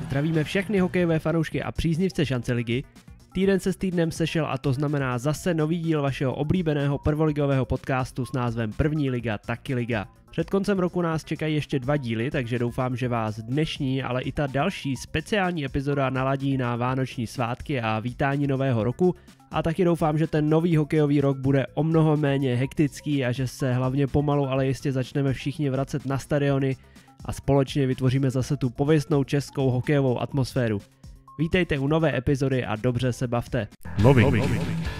Zdravíme všechny hokejové fanoušky a příznivce šance ligy. Týden se s týdnem sešel a to znamená zase nový díl vašeho oblíbeného prvoligového podcastu s názvem První liga, taky liga. Před koncem roku nás čekají ještě dva díly, takže doufám, že vás dnešní, ale i ta další speciální epizoda naladí na vánoční svátky a vítání nového roku. A taky doufám, že ten nový hokejový rok bude o mnoho méně hektický a že se hlavně pomalu, ale jistě začneme všichni vracet na stadiony a společně vytvoříme zase tu pověstnou českou hokejovou atmosféru. Vítejte u nové epizody a dobře se bavte. Nový Loving. Loving.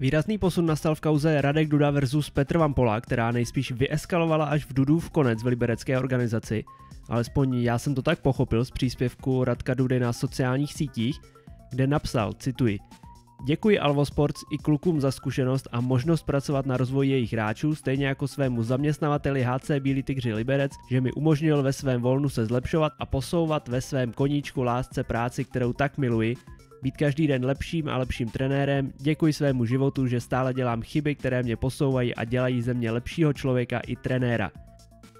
Výrazný posun nastal v kauze Radek Duda versus Petr Vampola, která nejspíš vyeskalovala až v Dudu v konec v liberecké organizaci. Alespoň já jsem to tak pochopil z příspěvku Radka Dudy na sociálních sítích, kde napsal, cituji, Děkuji Alvo Sports i klukům za zkušenost a možnost pracovat na rozvoji jejich hráčů, stejně jako svému zaměstnavateli HC Bílý Tygři Liberec, že mi umožnil ve svém volnu se zlepšovat a posouvat ve svém koníčku lásce práci, kterou tak miluji, být každý den lepším a lepším trenérem, děkuji svému životu, že stále dělám chyby, které mě posouvají a dělají ze mě lepšího člověka i trenéra.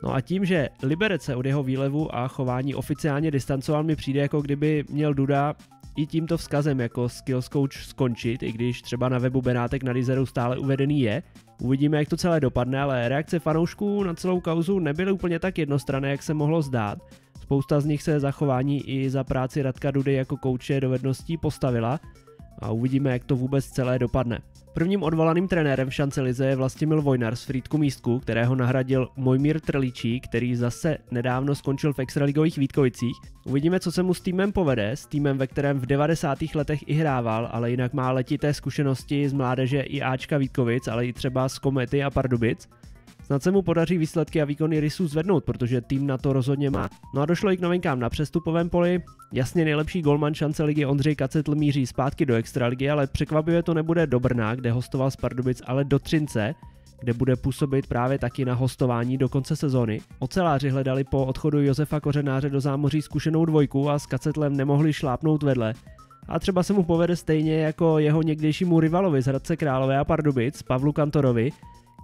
No a tím, že Liberec se od jeho výlevu a chování oficiálně distancoval, mi přijde jako kdyby měl Duda i tímto vzkazem jako skills coach skončit, i když třeba na webu Benátek na Lizeru stále uvedený je. Uvidíme, jak to celé dopadne, ale reakce fanoušků na celou kauzu nebyly úplně tak jednostranné, jak se mohlo zdát. Spousta z nich se zachování i za práci Radka Dudy jako kouče dovedností postavila a uvidíme, jak to vůbec celé dopadne. Prvním odvolaným trenérem v šance Lize je Vlastimil Vojnar z Frýdku Místku, kterého nahradil Mojmír Trličí, který zase nedávno skončil v extraligových Vítkovicích. Uvidíme, co se mu s týmem povede, s týmem, ve kterém v 90. letech i hrával, ale jinak má letité zkušenosti z mládeže i Ačka Vítkovic, ale i třeba z Komety a Pardubic. Snad se mu podaří výsledky a výkony rysů zvednout, protože tým na to rozhodně má. No a došlo i k novinkám na přestupovém poli. Jasně nejlepší golman šance ligy Ondřej Kacetl míří zpátky do extraligy, ale překvapivě to nebude do Brna, kde hostoval Spardubic, ale do Třince, kde bude působit právě taky na hostování do konce sezóny. Oceláři hledali po odchodu Josefa Kořenáře do zámoří zkušenou dvojku a s Kacetlem nemohli šlápnout vedle. A třeba se mu povede stejně jako jeho někdejšímu rivalovi z Hradce Králové a Pardubic, Pavlu Kantorovi,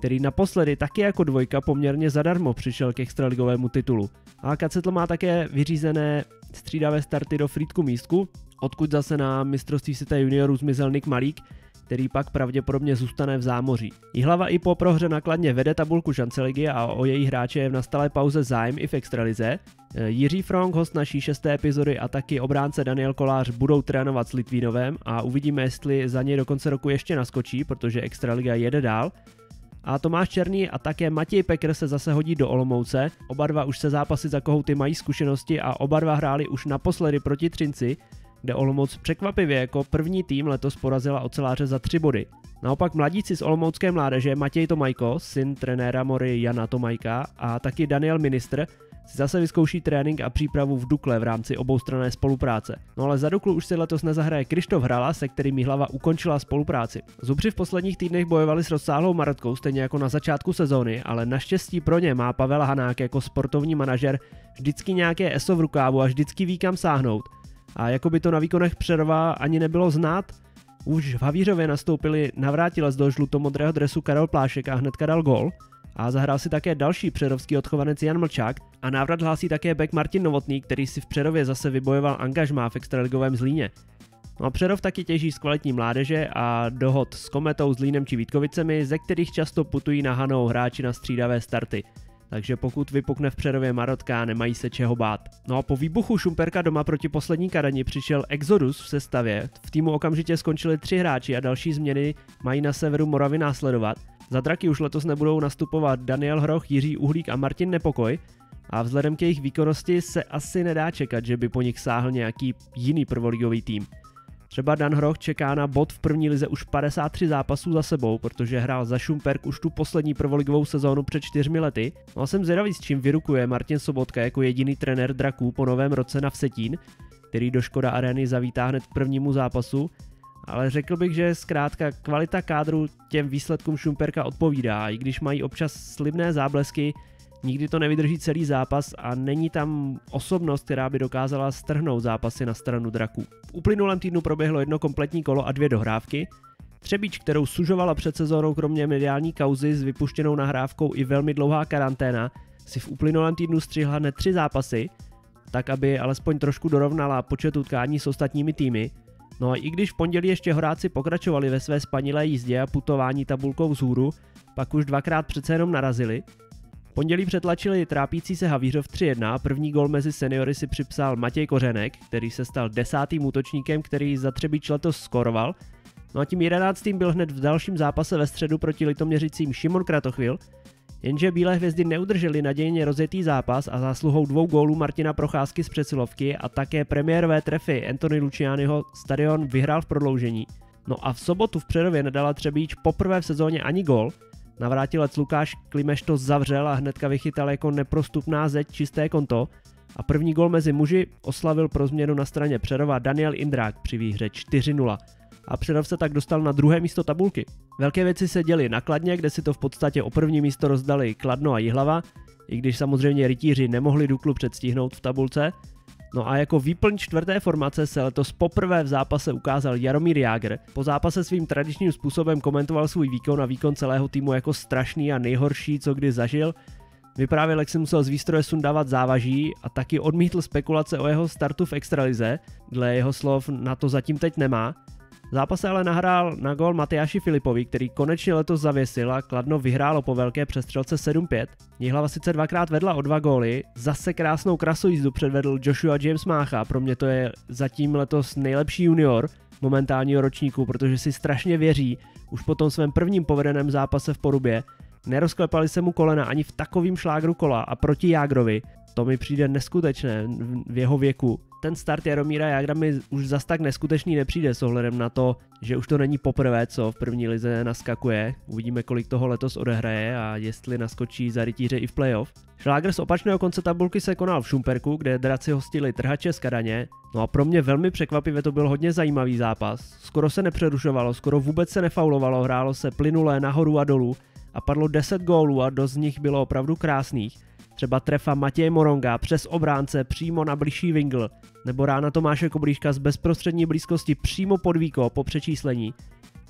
který naposledy taky jako dvojka poměrně zadarmo přišel k extraligovému titulu. A Kacetl má také vyřízené střídavé starty do frýdku místku, odkud zase na mistrovství světa juniorů zmizel Nick Malík, který pak pravděpodobně zůstane v zámoří. Jihlava i po prohře nakladně vede tabulku šanceligy a o její hráče je v nastalé pauze zájem i v extralize. Jiří Frank, host naší šesté epizody a taky obránce Daniel Kolář budou trénovat s Litvínovem a uvidíme, jestli za něj do konce roku ještě naskočí, protože extraliga jede dál a Tomáš Černý a také Matěj Pekr se zase hodí do Olomouce. Oba dva už se zápasy za kohouty mají zkušenosti a oba dva hráli už naposledy proti Třinci, kde Olomouc překvapivě jako první tým letos porazila oceláře za tři body. Naopak mladíci z olomoucké mládeže Matěj Tomajko, syn trenéra Mory Jana Tomajka a taky Daniel Ministr si zase vyzkouší trénink a přípravu v Dukle v rámci oboustranné spolupráce. No ale za Duklu už si letos nezahraje Krištof Hrala, se kterým hlava ukončila spolupráci. Zubři v posledních týdnech bojovali s rozsáhlou Marotkou stejně jako na začátku sezóny, ale naštěstí pro ně má Pavel Hanák jako sportovní manažer vždycky nějaké ESO v rukávu a vždycky ví kam sáhnout. A jako by to na výkonech přerva ani nebylo znát, už v Havířově nastoupili navrátilec do žlutomodrého dresu Karel Plášek a hnedka dal gol, a zahrál si také další přerovský odchovanec Jan Mlčák a návrat hlásí také back Martin Novotný, který si v Přerově zase vybojoval angažmá v extraligovém Zlíně. No a Přerov taky těží z kvalitní mládeže a dohod s Kometou, Zlínem či Vítkovicemi, ze kterých často putují na Hanou hráči na střídavé starty. Takže pokud vypukne v Přerově Marotka, nemají se čeho bát. No a po výbuchu Šumperka doma proti poslední karani přišel Exodus v sestavě. V týmu okamžitě skončili tři hráči a další změny mají na severu Moravy následovat – za draky už letos nebudou nastupovat Daniel Hroch, Jiří Uhlík a Martin Nepokoj a vzhledem k jejich výkonnosti se asi nedá čekat, že by po nich sáhl nějaký jiný prvoligový tým. Třeba Dan Hroch čeká na bod v první lize už 53 zápasů za sebou, protože hrál za Šumperk už tu poslední prvoligovou sezónu před čtyřmi lety. No a jsem zvědavý, s čím vyrukuje Martin Sobotka jako jediný trenér draků po novém roce na Vsetín, který do Škoda Areny zavítá hned k prvnímu zápasu ale řekl bych, že zkrátka kvalita kádru těm výsledkům Šumperka odpovídá, i když mají občas slibné záblesky, nikdy to nevydrží celý zápas a není tam osobnost, která by dokázala strhnout zápasy na stranu draků. V uplynulém týdnu proběhlo jedno kompletní kolo a dvě dohrávky, Třebíč, kterou sužovala před sezónou kromě mediální kauzy s vypuštěnou nahrávkou i velmi dlouhá karanténa, si v uplynulém týdnu střihla ne tři zápasy, tak aby alespoň trošku dorovnala počet utkání s ostatními týmy No a i když v pondělí ještě horáci pokračovali ve své spanilé jízdě a putování tabulkou vzhůru, pak už dvakrát přece jenom narazili. V pondělí přetlačili trápící se Havířov 3-1 a první gol mezi seniory si připsal Matěj Kořenek, který se stal desátým útočníkem, který za Třebíč letos skoroval. No a tím jedenáctým byl hned v dalším zápase ve středu proti Litoměřicím Šimon Kratochvil, Jenže Bílé hvězdy neudržely nadějně rozjetý zápas a zásluhou dvou gólů Martina Procházky z přesilovky a také premiérové trefy Anthony Lucianiho stadion vyhrál v prodloužení. No a v sobotu v Přerově nedala Třebíč poprvé v sezóně ani gól, Navrátilec Lukáš Klimeš to zavřel a hnedka vychytal jako neprostupná zeď čisté konto a první gol mezi muži oslavil pro změnu na straně Přerova Daniel Indrák při výhře 4-0 a Přerov se tak dostal na druhé místo tabulky. Velké věci se děly na Kladně, kde si to v podstatě o první místo rozdali Kladno a Jihlava, i když samozřejmě rytíři nemohli Duklu předstihnout v tabulce. No a jako výplň čtvrté formace se letos poprvé v zápase ukázal Jaromír Jágr. Po zápase svým tradičním způsobem komentoval svůj výkon a výkon celého týmu jako strašný a nejhorší, co kdy zažil. Vyprávěl, jak se musel z výstroje sundávat závaží a taky odmítl spekulace o jeho startu v extralize. Dle jeho slov na to zatím teď nemá. Zápas zápase ale nahrál na gol Matyáši Filipovi, který konečně letos zavěsil a Kladno vyhrálo po velké přestřelce 7-5. Jihlava sice dvakrát vedla o dva góly, zase krásnou krasu jízdu předvedl Joshua James Mácha, pro mě to je zatím letos nejlepší junior momentálního ročníku, protože si strašně věří už po tom svém prvním povedeném zápase v Porubě. Nerozklepali se mu kolena ani v takovým šlágru kola a proti Jágrovi, to mi přijde neskutečné v jeho věku ten start Jaromíra Jágra mi už zas tak neskutečný nepřijde s ohledem na to, že už to není poprvé, co v první lize naskakuje. Uvidíme, kolik toho letos odehraje a jestli naskočí za rytíře i v playoff. Šláger z opačného konce tabulky se konal v Šumperku, kde draci hostili trhače z Kadaně. No a pro mě velmi překvapivě to byl hodně zajímavý zápas. Skoro se nepřerušovalo, skoro vůbec se nefaulovalo, hrálo se plynulé nahoru a dolů a padlo 10 gólů a dost z nich bylo opravdu krásných. Třeba trefa Matěje Moronga přes obránce přímo na blížší vingl, nebo rána Tomáše Koblíška z bezprostřední blízkosti přímo pod víko po přečíslení.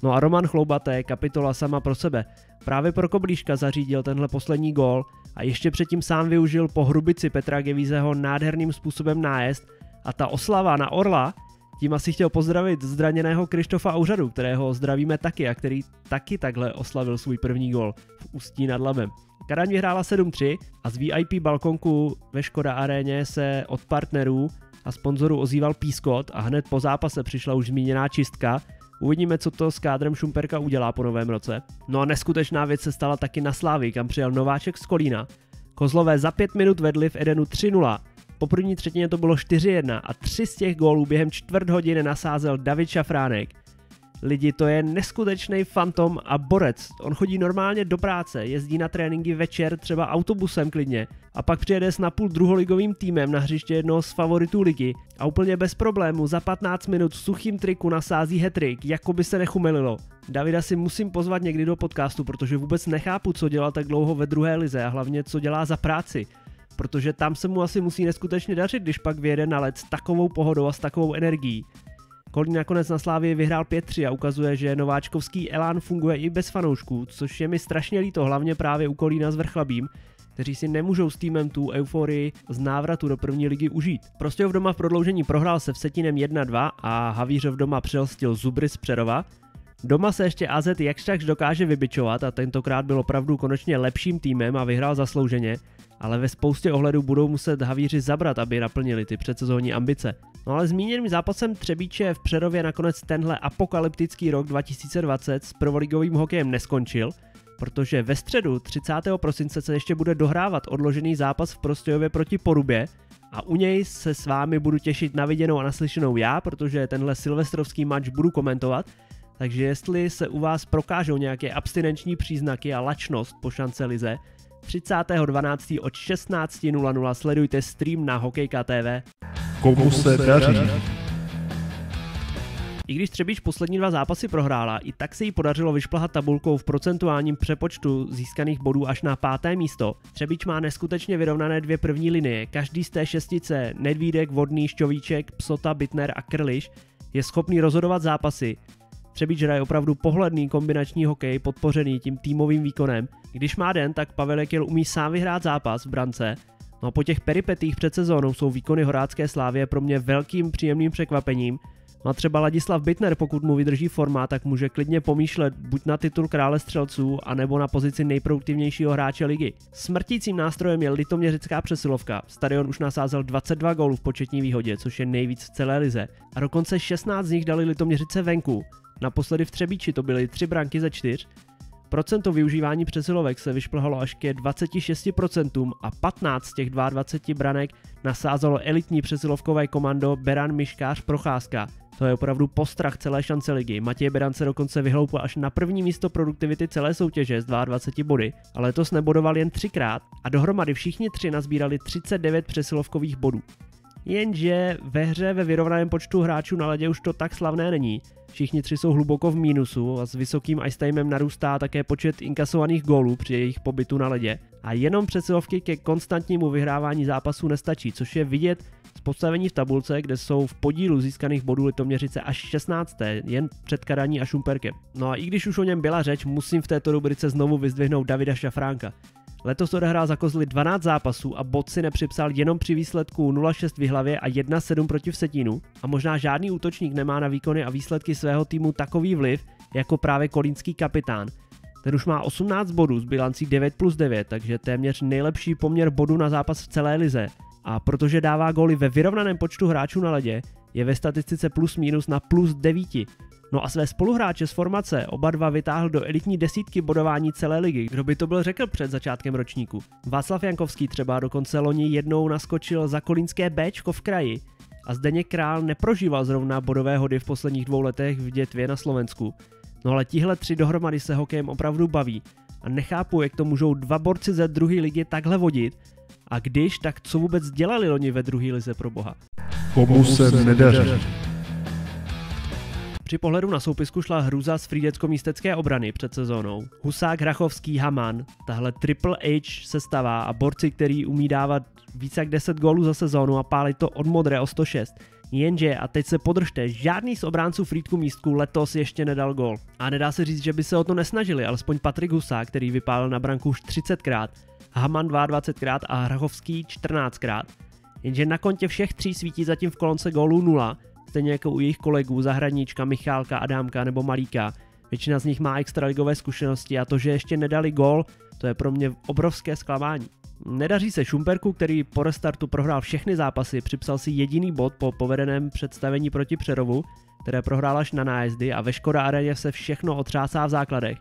No a Roman Chloubaté kapitola sama pro sebe. Právě pro Koblíška zařídil tenhle poslední gól a ještě předtím sám využil po hrubici Petra Gevízeho nádherným způsobem nájezd a ta oslava na Orla tím asi chtěl pozdravit zdraněného Krištofa Úřadu, kterého zdravíme taky a který taky takhle oslavil svůj první gol v Ústí nad Labem. Karaň vyhrála 7-3 a z VIP balkonku ve Škoda aréně se od partnerů a sponzorů ozýval pískot a hned po zápase přišla už zmíněná čistka. Uvidíme, co to s kádrem Šumperka udělá po novém roce. No a neskutečná věc se stala taky na Slávy, kam přijel nováček z Kolína. Kozlové za pět minut vedli v Edenu 3-0 po první třetině to bylo 4-1 a tři z těch gólů během čtvrt hodiny nasázel David Šafránek. Lidi, to je neskutečný fantom a borec. On chodí normálně do práce, jezdí na tréninky večer, třeba autobusem klidně, a pak přijede s napůl druholigovým týmem na hřiště jednoho z favoritů ligy a úplně bez problému za 15 minut v suchým triku nasází hetrik, jako by se nechumelilo. Davida si musím pozvat někdy do podcastu, protože vůbec nechápu, co dělá tak dlouho ve druhé lize a hlavně co dělá za práci protože tam se mu asi musí neskutečně dařit, když pak vyjede na let s takovou pohodou a s takovou energií. Kolín nakonec na Slávě vyhrál 5-3 a ukazuje, že nováčkovský elán funguje i bez fanoušků, což je mi strašně líto, hlavně právě u Kolína s Vrchlabím, kteří si nemůžou s týmem tu euforii z návratu do první ligy užít. Prostě v doma v prodloužení prohrál se Vsetinem 1-2 a Havířov doma přelstil Zubry z Přerova. Doma se ještě AZ jakž dokáže vybičovat a tentokrát byl opravdu konečně lepším týmem a vyhrál zaslouženě ale ve spoustě ohledů budou muset Havíři zabrat, aby naplnili ty předsezónní ambice. No ale zmíněným zápasem Třebíče v Přerově nakonec tenhle apokalyptický rok 2020 s prvoligovým hokejem neskončil, protože ve středu 30. prosince se ještě bude dohrávat odložený zápas v Prostějově proti Porubě a u něj se s vámi budu těšit na viděnou a naslyšenou já, protože tenhle silvestrovský match budu komentovat, takže jestli se u vás prokážou nějaké abstinenční příznaky a lačnost po šance lize, 30.12. od 16.00 sledujte stream na Hokejka TV. Komu se daří? I když Třebíč poslední dva zápasy prohrála, i tak se jí podařilo vyšplhat tabulkou v procentuálním přepočtu získaných bodů až na páté místo. Třebíč má neskutečně vyrovnané dvě první linie, každý z té šestice, Nedvídek, Vodný, Šťovíček, Psota, Bitner a Krliš, je schopný rozhodovat zápasy. Třebíč hraje opravdu pohledný kombinační hokej podpořený tím týmovým výkonem. Když má den, tak Pavel Jekil umí sám vyhrát zápas v brance. No a po těch peripetích před sezónou jsou výkony horácké slávě pro mě velkým příjemným překvapením. No a třeba Ladislav Bitner, pokud mu vydrží forma, tak může klidně pomýšlet buď na titul krále střelců, anebo na pozici nejproduktivnějšího hráče ligy. Smrtícím nástrojem je litoměřická přesilovka. Stadion už nasázel 22 gólů v početní výhodě, což je nejvíc v celé lize. A dokonce 16 z nich dali litoměřice venku. Naposledy v Třebíči to byly tři branky ze čtyř. Procento využívání přesilovek se vyšplhalo až ke 26% a 15 z těch 22 branek nasázelo elitní přesilovkové komando Beran Miškář Procházka. To je opravdu postrach celé šance ligy. Matěj Beran se dokonce vyhloupil až na první místo produktivity celé soutěže z 22 body ale letos nebodoval jen třikrát a dohromady všichni tři nazbírali 39 přesilovkových bodů. Jenže ve hře ve vyrovnaném počtu hráčů na ledě už to tak slavné není. Všichni tři jsou hluboko v mínusu a s vysokým ice timem narůstá také počet inkasovaných gólů při jejich pobytu na ledě. A jenom přesilovky ke konstantnímu vyhrávání zápasů nestačí, což je vidět z postavení v tabulce, kde jsou v podílu získaných bodů Litoměřice až 16. jen před Karaní a Šumperkem. No a i když už o něm byla řeč, musím v této rubrice znovu vyzdvihnout Davida Šafránka. Letos odehrál za Kozly 12 zápasů a bod si nepřipsal jenom při výsledku 0-6 v hlavě a 1-7 proti Vsetínu a možná žádný útočník nemá na výkony a výsledky svého týmu takový vliv jako právě kolínský kapitán. Ten už má 18 bodů s bilancí 9 plus 9, takže téměř nejlepší poměr bodů na zápas v celé lize. A protože dává góly ve vyrovnaném počtu hráčů na ledě, je ve statistice plus minus na plus 9, No a své spoluhráče z formace oba dva vytáhl do elitní desítky bodování celé ligy. Kdo by to byl řekl před začátkem ročníku? Václav Jankovský třeba dokonce loni jednou naskočil za kolínské Bčko v kraji a Zdeněk Král neprožíval zrovna bodové hody v posledních dvou letech v dětvě na Slovensku. No ale tihle tři dohromady se hokejem opravdu baví a nechápu, jak to můžou dva borci ze druhé ligy takhle vodit a když, tak co vůbec dělali loni ve druhé lize pro boha. Komu se nedaří. Při pohledu na soupisku šla hruza z Frídecko-místecké obrany před sezónou. Husák, Hrachovský, Haman, tahle Triple H sestava a borci, který umí dávat více jak 10 gólů za sezónu a pálit to od modré o 106, Jenže, a teď se podržte, žádný z obránců Frýdku místku letos ještě nedal gól A nedá se říct, že by se o to nesnažili, alespoň Patrik Husák, který vypálil na branku už 30krát, Haman 22krát a Hrachovský 14krát. Jenže na kontě všech tří svítí zatím v kolonce gólů 0 stejně jako u jejich kolegů Zahradníčka, Michálka, Adámka nebo Malíka. Většina z nich má extraligové zkušenosti a to, že ještě nedali gol, to je pro mě obrovské zklamání. Nedaří se Šumperku, který po restartu prohrál všechny zápasy, připsal si jediný bod po povedeném představení proti Přerovu, které prohrál až na nájezdy a ve Škoda Areně se všechno otřásá v základech.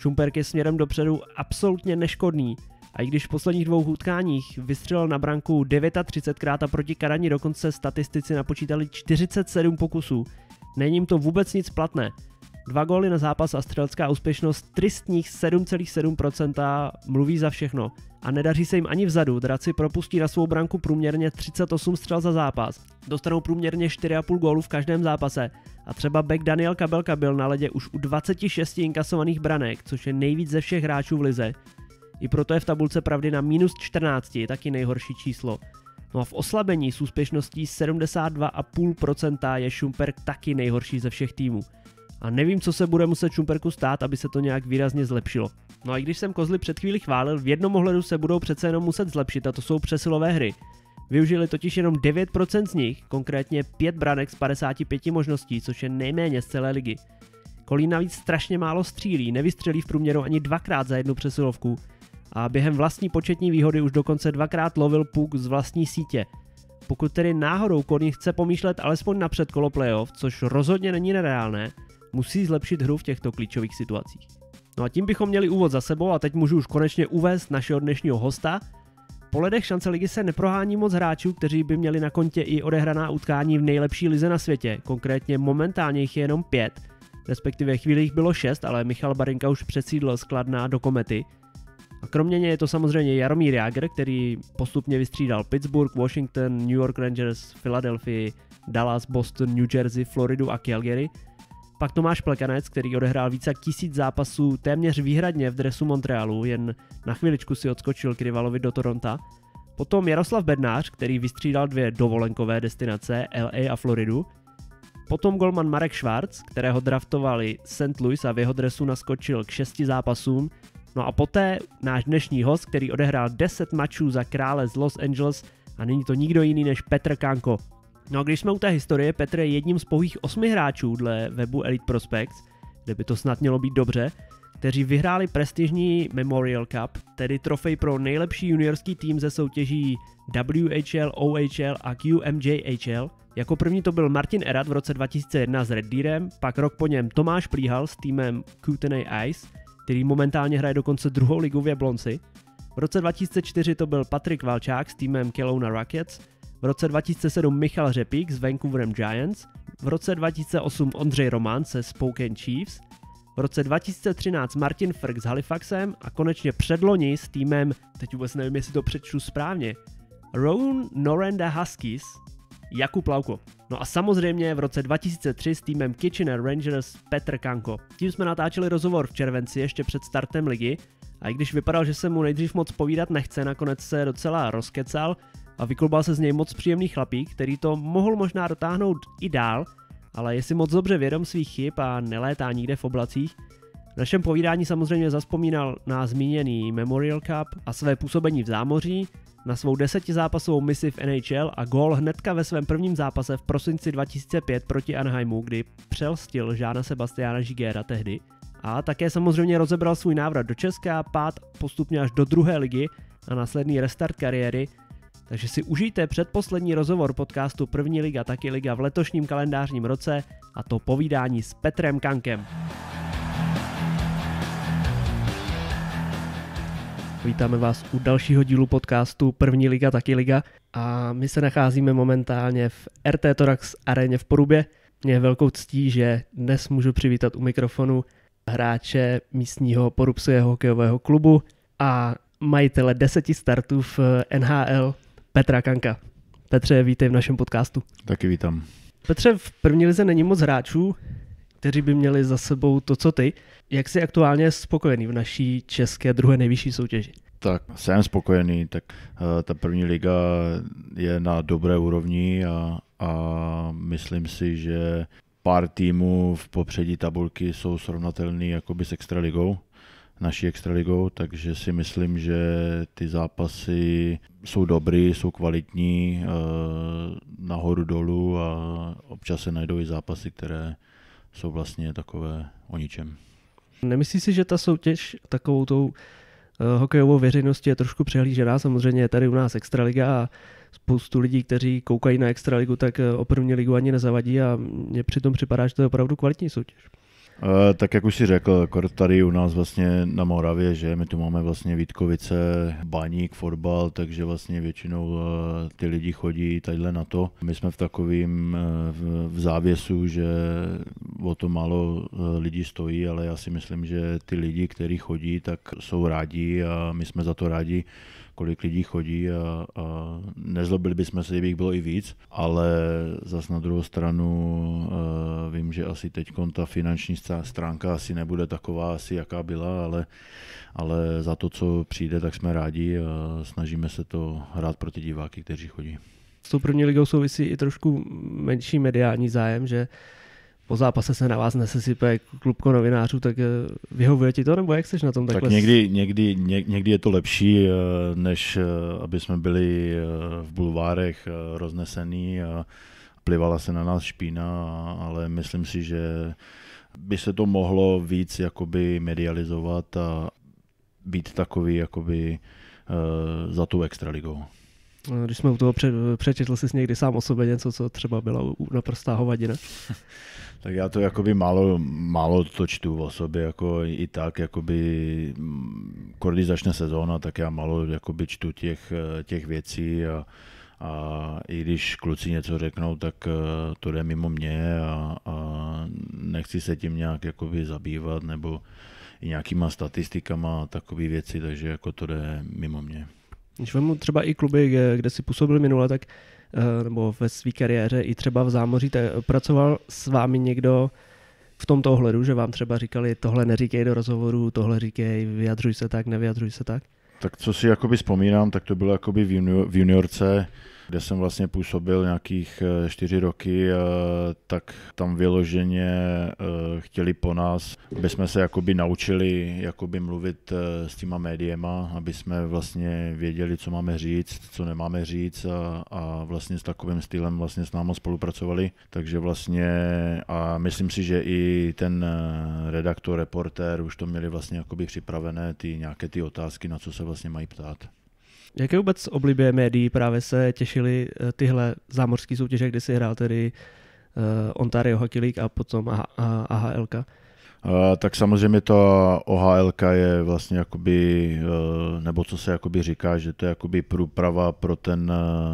Šumperk je směrem dopředu absolutně neškodný, a i když v posledních dvou utkáních vystřelil na branku 39krát a proti Kadani dokonce statistici napočítali 47 pokusů, není jim to vůbec nic platné. Dva góly na zápas a střelecká úspěšnost tristních 7,7% mluví za všechno. A nedaří se jim ani vzadu, draci propustí na svou branku průměrně 38 střel za zápas. Dostanou průměrně 4,5 gólu v každém zápase. A třeba back Daniel Kabelka byl na ledě už u 26 inkasovaných branek, což je nejvíc ze všech hráčů v lize. I proto je v tabulce pravdy na minus 14, je taky nejhorší číslo. No a v oslabení s úspěšností 72,5% je Šumperk taky nejhorší ze všech týmů. A nevím, co se bude muset Šumperku stát, aby se to nějak výrazně zlepšilo. No a i když jsem kozly před chvíli chválil, v jednom ohledu se budou přece jenom muset zlepšit a to jsou přesilové hry. Využili totiž jenom 9% z nich, konkrétně 5 branek z 55 možností, což je nejméně z celé ligy. Kolín navíc strašně málo střílí, nevystřelí v průměru ani dvakrát za jednu přesilovku a během vlastní početní výhody už dokonce dvakrát lovil puk z vlastní sítě. Pokud tedy náhodou Koní chce pomýšlet alespoň na předkolo playoff, což rozhodně není nereálné, musí zlepšit hru v těchto klíčových situacích. No a tím bychom měli úvod za sebou a teď můžu už konečně uvést našeho dnešního hosta. Po ledech šance ligy se neprohání moc hráčů, kteří by měli na kontě i odehraná utkání v nejlepší lize na světě, konkrétně momentálně jich je jenom pět, respektive chvíli jich bylo šest, ale Michal Barinka už přesídl z Kladna do Komety, Kromě něj je to samozřejmě Jaromír Jager, který postupně vystřídal Pittsburgh, Washington, New York Rangers, Philadelphia, Dallas, Boston, New Jersey, Floridu a Calgary. Pak Tomáš Plekanec, který odehrál více tisíc zápasů téměř výhradně v dresu Montrealu, jen na chviličku si odskočil k rivalovi do Toronto. Potom Jaroslav Bednář, který vystřídal dvě dovolenkové destinace, LA a Floridu. Potom golman Marek Schwarz, kterého draftovali St. Louis a v jeho dresu naskočil k šesti zápasům, No a poté náš dnešní host, který odehrál 10 mačů za krále z Los Angeles a není to nikdo jiný než Petr Kanko. No a když jsme u té historie, Petr je jedním z pouhých osmi hráčů dle webu Elite Prospects, kde by to snad mělo být dobře, kteří vyhráli prestižní Memorial Cup, tedy trofej pro nejlepší juniorský tým ze soutěží WHL, OHL a QMJHL. Jako první to byl Martin Erat v roce 2001 s Red Deerem, pak rok po něm Tomáš Plíhal s týmem Kootenay Ice, který momentálně hraje dokonce druhou ligu v Jablonci. V roce 2004 to byl Patrik Valčák s týmem Kelowna Rockets, v roce 2007 Michal Řepík s Vancouverem Giants, v roce 2008 Ondřej Román se Spokane Chiefs, v roce 2013 Martin Frk s Halifaxem a konečně předloni s týmem, teď vůbec nevím, jestli to přečtu správně, Rowan Norenda Huskies, Jakub Lauko. No a samozřejmě v roce 2003 s týmem Kitchener Rangers Petr Kanko. Tím jsme natáčeli rozhovor v červenci ještě před startem ligy a i když vypadal, že se mu nejdřív moc povídat nechce, nakonec se docela rozkecal a vyklubal se z něj moc příjemný chlapík, který to mohl možná dotáhnout i dál, ale je si moc dobře vědom svých chyb a nelétá nikde v oblacích, v našem povídání samozřejmě zaspomínal na zmíněný Memorial Cup a své působení v zámoří, na svou desetizápasovou misi v NHL a gól hnedka ve svém prvním zápase v prosinci 2005 proti Anheimu, kdy přelstil Žána Sebastiana Žigéra tehdy. A také samozřejmě rozebral svůj návrat do Česka, pád postupně až do druhé ligy a následný restart kariéry, takže si užijte předposlední rozhovor podcastu První liga taky liga v letošním kalendářním roce a to povídání s Petrem Kankem. Vítáme vás u dalšího dílu podcastu První liga, taky liga a my se nacházíme momentálně v RT Torax aréně v Porubě. Mě je velkou ctí, že dnes můžu přivítat u mikrofonu hráče místního porubského hokejového klubu a majitele deseti startů v NHL Petra Kanka. Petře, vítej v našem podcastu. Taky vítám. Petře, v první lize není moc hráčů, kteří by měli za sebou to, co ty. Jak jsi aktuálně spokojený v naší české druhé nejvyšší soutěži? Tak jsem spokojený, tak uh, ta první liga je na dobré úrovni a, a myslím si, že pár týmů v popředí tabulky jsou srovnatelný jakoby s extraligou, naší extraligou, takže si myslím, že ty zápasy jsou dobrý, jsou kvalitní, eh, nahoru dolů a občas se najdou i zápasy, které jsou vlastně takové o ničem. Nemyslíš si, že ta soutěž takovou tou eh, hokejovou veřejností je trošku přehlížená. Samozřejmě je tady u nás Extraliga a spoustu lidí, kteří koukají na Extraligu, tak eh, o první ligu ani nezavadí a mně přitom připadá, že to je opravdu kvalitní soutěž. Eh, tak jak už si řekl, tady u nás vlastně na Moravě, že my tu máme vlastně Vítkovice, baník, fotbal, takže vlastně většinou eh, ty lidi chodí tadyhle na to. My jsme v takovým eh, v závěsu, že o to málo lidí stojí, ale já si myslím, že ty lidi, kteří chodí, tak jsou rádi a my jsme za to rádi kolik lidí chodí a, a nezlobili bychom se, kdyby jich bylo i víc, ale zas na druhou stranu uh, vím, že asi teď ta finanční stránka asi nebude taková, asi jaká byla, ale, ale za to, co přijde, tak jsme rádi a snažíme se to hrát pro ty diváky, kteří chodí. S tou první ligou souvisí i trošku menší mediální zájem, že po zápase se na vás nesesype klubko novinářů, tak eh, vyhovuje ti to, nebo jak jsi na tom takhle? Tak někdy, někdy, někdy je to lepší, eh, než eh, aby jsme byli v bulvárech roznesený a plivala se na nás špína, ale myslím si, že by se to mohlo víc jakoby medializovat a být takový jakoby za tu extraligou. No, když jsme u toho přečetl jsi někdy sám o sobě něco, co třeba byla naprostá hovadina? Tak já to jakoby málo, málo to čtu o sobě, jako i tak, jakoby, mm, když začne sezóna, tak já málo jakoby čtu těch, těch věcí a, a i když kluci něco řeknou, tak eh, to jde mimo mě a, a nechci se tím nějak jakoby zabývat nebo i nějakýma statistikama a takové věci, takže jako to jde mimo mě. Když vemu třeba i kluby, kde, kde si působil minule, tak Eh, nebo ve své kariéře i třeba v zámoří, tak pracoval s vámi někdo v tomto ohledu, že vám třeba říkali, tohle neříkej do rozhovoru, tohle říkej, vyjadřuj se tak, nevyjadřuj se tak? Tak co si jakoby vzpomínám, tak to bylo jakoby v, junior, v juniorce, kde jsem vlastně působil nějakých eh, čtyři roky, eh, tak tam vyloženě eh, chtěli po nás, aby jsme se jakoby naučili jakoby mluvit s těma médiema, aby jsme vlastně věděli, co máme říct, co nemáme říct a, a vlastně s takovým stylem vlastně s námi spolupracovali. Takže vlastně a myslím si, že i ten redaktor, reportér už to měli vlastně jakoby připravené ty nějaké ty otázky, na co se vlastně mají ptát. Jaké vůbec oblibě médií právě se těšily eh, tyhle zámořské soutěže, kde si hrál tedy eh, Ontario Hockey League a potom AHLK? Eh, tak samozřejmě to OHL je vlastně jakoby, nebo co se jakoby říká, že to je jakoby průprava pro ten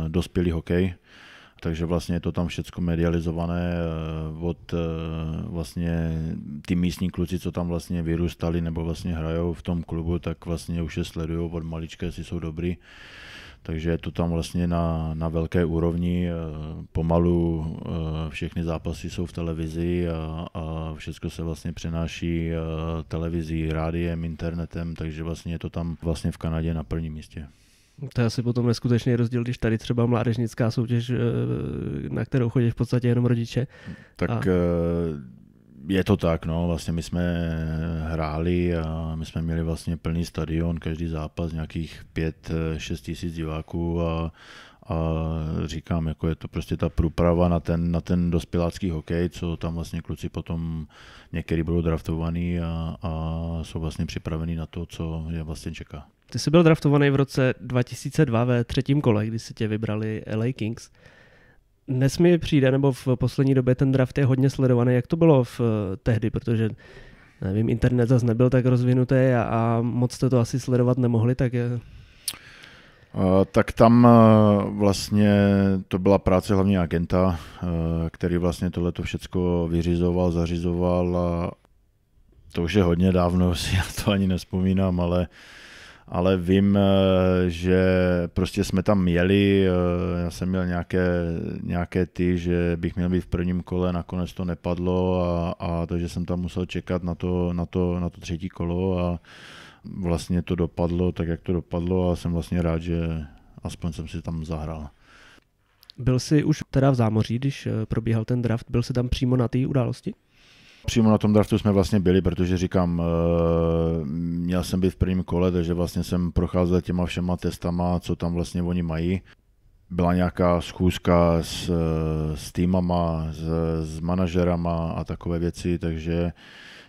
dospělý hokej takže vlastně je to tam všecko medializované eh, od eh, vlastně ty místní kluci, co tam vlastně vyrůstali nebo vlastně hrajou v tom klubu, tak vlastně už je sledují od malička, jestli jsou dobrý. Takže je to tam vlastně na, na velké úrovni, eh, pomalu všechny zápasy jsou v televizi a, a všechno se vlastně přenáší televizí, rádiem, internetem, takže vlastně je to tam vlastně v Kanadě na prvním místě. To je asi potom neskutečný rozdíl, když tady třeba mládežnická soutěž, eh, na kterou chodí v podstatě jenom rodiče. Tak a... Eh, je to tak, no, vlastně my jsme hráli a my jsme měli vlastně plný stadion, každý zápas nějakých 5-6 eh, tisíc diváků a a říkám, jako je to prostě ta průprava na ten, na ten dospělácký hokej, co tam vlastně kluci potom některý budou draftovaný a, a jsou vlastně připravení na to, co je vlastně čeká. Ty jsi byl draftovaný v roce 2002 ve třetím kole, kdy si tě vybrali LA Kings. Dnes mi přijde, nebo v poslední době ten draft je hodně sledovaný. Jak to bylo v eh, tehdy, protože nevím, internet zase nebyl tak rozvinutý a, a moc jste to asi sledovat nemohli, tak je... Eh, tak tam eh, vlastně to byla práce hlavně agenta, který vlastně to všecko vyřizoval, zařizoval a to už je hodně dávno, si na to ani nespomínám, ale uh, ale vím, eh, že prostě jsme tam měli, eh, já jsem měl nějaké, nějaké ty, že bych měl být v prvním kole, nakonec to nepadlo a, a takže jsem tam musel čekat na to, na to, na to třetí kolo a vlastně to dopadlo tak, jak to dopadlo a jsem vlastně rád, že aspoň jsem si tam zahrál. Byl jsi už teda v zámoří, když eh, probíhal ten draft, byl jsi tam přímo na té události? Přímo na tom draftu jsme vlastně byli, protože říkám, eh, měl jsem být v prvním kole, takže vlastně jsem procházel těma všema testama, co tam vlastně oni mají. Byla nějaká schůzka s, eh, s týmama, s, s manažerama a takové věci, takže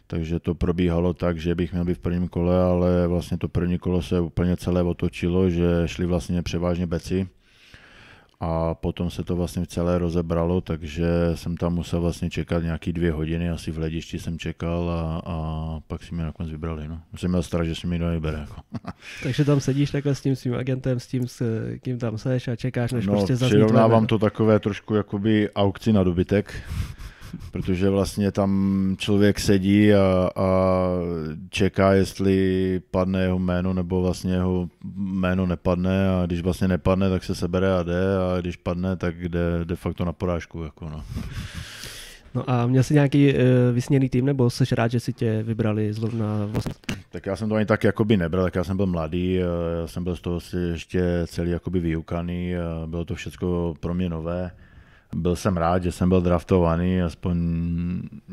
takže to probíhalo tak, že bych měl být v prvním kole, ale vlastně to první kolo se úplně celé otočilo, že šli vlastně převážně beci a potom se to vlastně v celé rozebralo, takže jsem tam musel vlastně čekat nějaký dvě hodiny, asi v hledišti jsem čekal a, a pak si mě nakonec vybrali. No. Jsem měl strach, že si mi někdo vybere. Jako. takže tam sedíš takhle s tím svým agentem, s tím, s kým tam seš a čekáš, než no, prostě zazní Přirovnávám to takové trošku jakoby aukci na dobytek, protože vlastně tam člověk sedí a, a čeká, jestli padne jeho jméno, nebo vlastně jeho jméno nepadne a když vlastně nepadne, tak se sebere a jde a když padne, tak jde de facto na porážku. Jako no. No a měl jsi nějaký uh, vysněný tým, nebo jsi rád, že si tě vybrali zrovna vlastně? Tak já jsem to ani tak jakoby nebral, tak já jsem byl mladý, eh, já jsem byl z toho ještě celý jakoby vyukaný, eh, bylo to všechno pro mě nové. Byl jsem rád, že jsem byl draftovaný, aspoň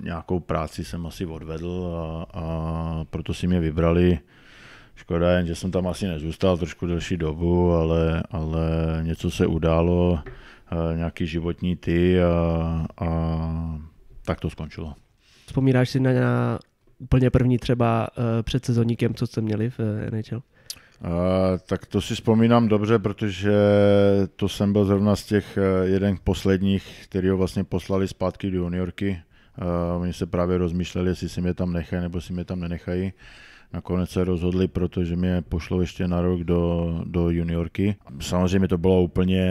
nějakou práci jsem asi odvedl a, a proto si mě vybrali. Škoda jen, že jsem tam asi nezůstal trošku delší dobu, ale, ale něco se událo, nějaký životní ty a, a tak to skončilo. Vzpomínáš si na, na úplně první třeba eh, před sezoníkem, co jste měli v eh, NHL? tak to si vzpomínám dobře, protože to jsem byl zrovna z těch eh, jeden posledních, který ho vlastně poslali zpátky do juniorky. Uh, oni se právě rozmýšleli, jestli si mě tam nechají nebo si mě tam nenechají. Nakonec se rozhodli, protože mě pošlo ještě na rok do, do juniorky. Samozřejmě to bylo úplně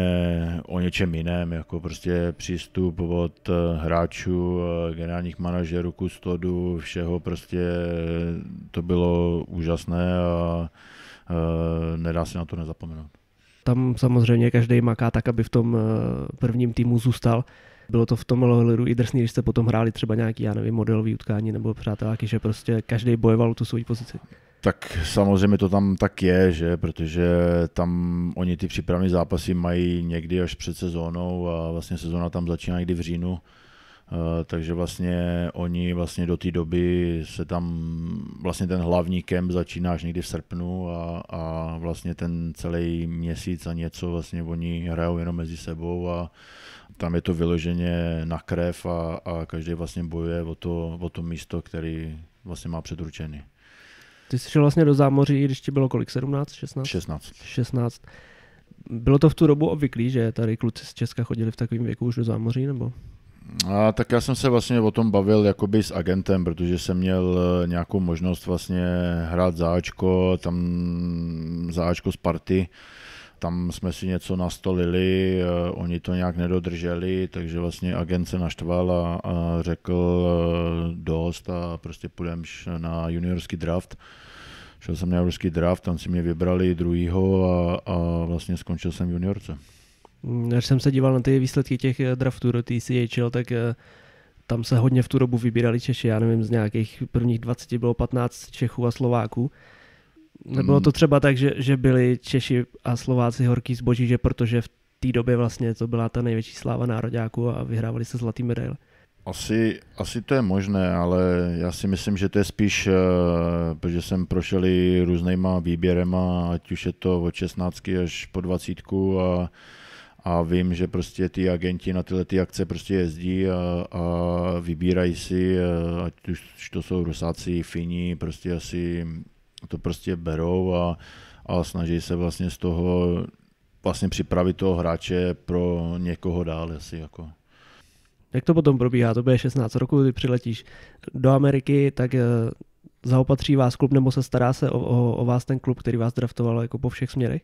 o něčem jiném, jako prostě přístup od eh, hráčů, eh, generálních manažerů, kustodu, všeho prostě to bylo úžasné a Eh, nedá se na to nezapomenout. Tam samozřejmě každý maká tak, aby v tom eh, prvním týmu zůstal. Bylo to v tom lohledu i drsný, když jste potom hráli třeba nějaký, já nevím, modelový utkání nebo přáteláky, že prostě každý bojoval tu svoji pozici. Tak samozřejmě to tam tak je, že? protože tam oni ty přípravné zápasy mají někdy až před sezónou a vlastně sezóna tam začíná někdy v říjnu Eh, takže vlastně oni vlastně do té doby se tam, vlastně ten hlavní kemp až někdy v srpnu a, a vlastně ten celý měsíc a něco vlastně oni hrajou jenom mezi sebou a tam je to vyloženě na krev a, a každý vlastně bojuje o to, o to místo, který vlastně má předurčený. Ty jsi šel vlastně do zámoří, když ti bylo kolik, 17, 16? 16. 16. Bylo to v tu dobu obvyklý, že tady kluci z Česka chodili v takovém věku už do zámoří, nebo? A tak já jsem se vlastně o tom bavil jakoby s agentem, protože jsem měl eh, nějakou možnost vlastně hrát záčko, tam záčko z party, tam jsme si něco nastolili, eh, oni to nějak nedodrželi, takže vlastně agent se naštval a, a řekl eh, dost a prostě půjdeme na juniorský draft. Šel jsem na juniorský draft, tam si mě vybrali druhýho a, a vlastně skončil jsem v juniorce. Když mm, jsem se díval na ty výsledky těch eh, draftů do TCHL, tak eh, tam se hodně v tu dobu vybírali Češi, já nevím, z nějakých prvních 20 bylo 15 Čechů a Slováků. Nebylo mm. to třeba tak, že, že byli Češi a Slováci horký zboží, že protože v té době vlastně to byla ta největší sláva nároďáků a vyhrávali se zlatý medail. Asi, asi to je možné, ale já si myslím, že to je spíš, eh, protože jsem prošel i různýma výběrema, ať už je to od 16 až po 20 a a vím, že prostě ty agenti na tyhle ty akce prostě jezdí a, a vybírají si, ať už to jsou Rusáci, Fini, prostě asi to prostě berou a, a snaží se vlastně z toho vlastně připravit toho hráče pro někoho dál asi jako. Jak to potom probíhá? To bude 16 roku, ty přiletíš do Ameriky, tak eh, zaopatří vás klub nebo se stará se o, o, o vás ten klub, který vás draftoval jako po všech směrech?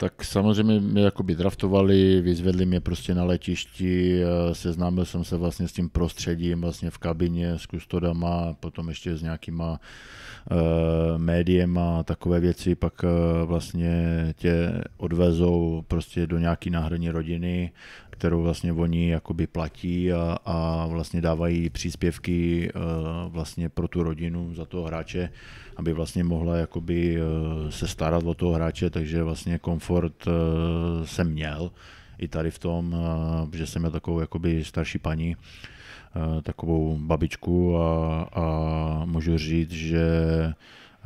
Tak samozřejmě mě jakoby draftovali, vyzvedli mě prostě na letišti, seznámil jsem se vlastně s tím prostředím, vlastně v kabině s kustodama, potom ještě s nějakýma e, eh, médiem a takové věci, pak e, vlastně tě odvezou prostě do nějaký náhradní rodiny, kterou vlastně oni jakoby platí a, a vlastně dávají příspěvky eh, vlastně pro tu rodinu za toho hráče, aby vlastně mohla jakoby eh, se starat o toho hráče, takže vlastně komfort eh, jsem měl i tady v tom, že jsem měl takovou jakoby starší paní, takovou babičku a, a můžu říct, že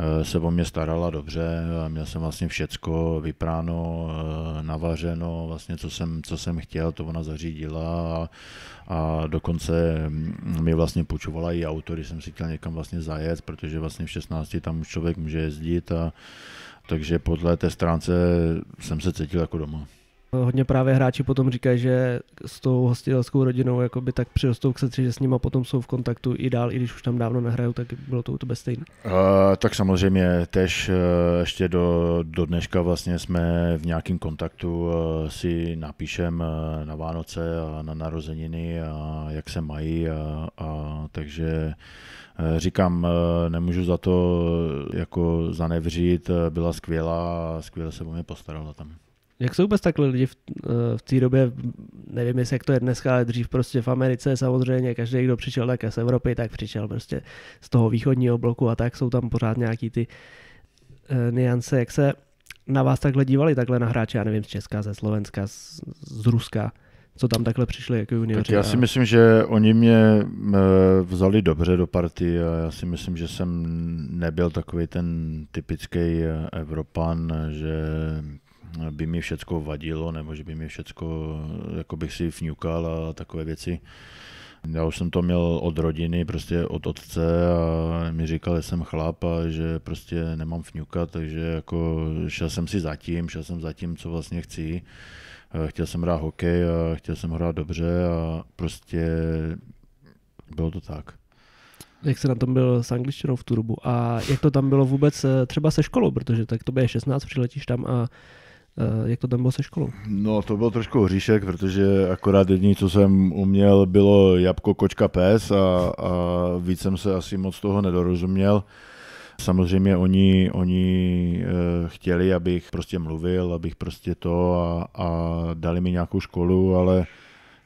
Eh, se o mě starala dobře, měl jsem vlastně všecko vypráno, eh, navařeno, vlastně co jsem, co jsem chtěl, to ona zařídila a, a dokonce mm, mi vlastně půjčovala i auto, když jsem si chtěl někam vlastně zajet, protože vlastně v 16 tam už člověk může jezdit a takže podle té stránce jsem se cítil jako doma. Hodně právě hráči potom říkají, že s tou hostitelskou rodinou jakoby tak přirostou k setři, že s nima potom jsou v kontaktu i dál, i když už tam dávno nehrajou, tak bylo to u tebe stejné. Uh, tak samozřejmě tež uh, ještě do, do dneška vlastně jsme v nějakém kontaktu, uh, si napíšem uh, na Vánoce a na narozeniny a jak se mají a, a takže Říkám, nemůžu za to jako zanevřít, byla skvělá a skvěle se o mě postarala tam. Jak jsou vůbec takhle lidi v, eh, v té době, nevím jestli jak to je dneska, ale dřív prostě v Americe samozřejmě, každý, kdo přišel také z Evropy, tak přišel prostě z toho východního bloku a tak jsou tam pořád nějaký ty uh, niance, jak se na vás takhle dívali, takhle na hráče, já nevím, z Česka, ze Slovenska, z, z Ruska, co tam takhle přišli jako junioři. Tak já si myslím, že oni mě eh, vzali dobře do party a já si myslím, že jsem nebyl takový ten typický Evropan, že by mi všecko vadilo, nebo že by mi všecko, jako bych si vňukal a takové věci. Já už jsem to měl od rodiny, prostě od otce a mi říkal, že jsem chlap a že prostě nemám fňukat, takže jako šel jsem si zatím, šel jsem zatím, co vlastně chci. Chtěl jsem hrát hokej a chtěl jsem hrát dobře a prostě bylo to tak. Jak se na tom byl s angličtinou v Turbu a jak to tam bylo vůbec eh, třeba se školou, protože tak to je 16, přiletíš tam a Eh, jak to tam bylo se školou? No, to bylo trošku hříšek, protože akorát jediné, co jsem uměl, bylo jabko, kočka, pes a, a víc jsem se asi moc toho nedorozuměl. Samozřejmě oni, oni eh, chtěli, abych prostě mluvil, abych prostě to a, a dali mi nějakou školu, ale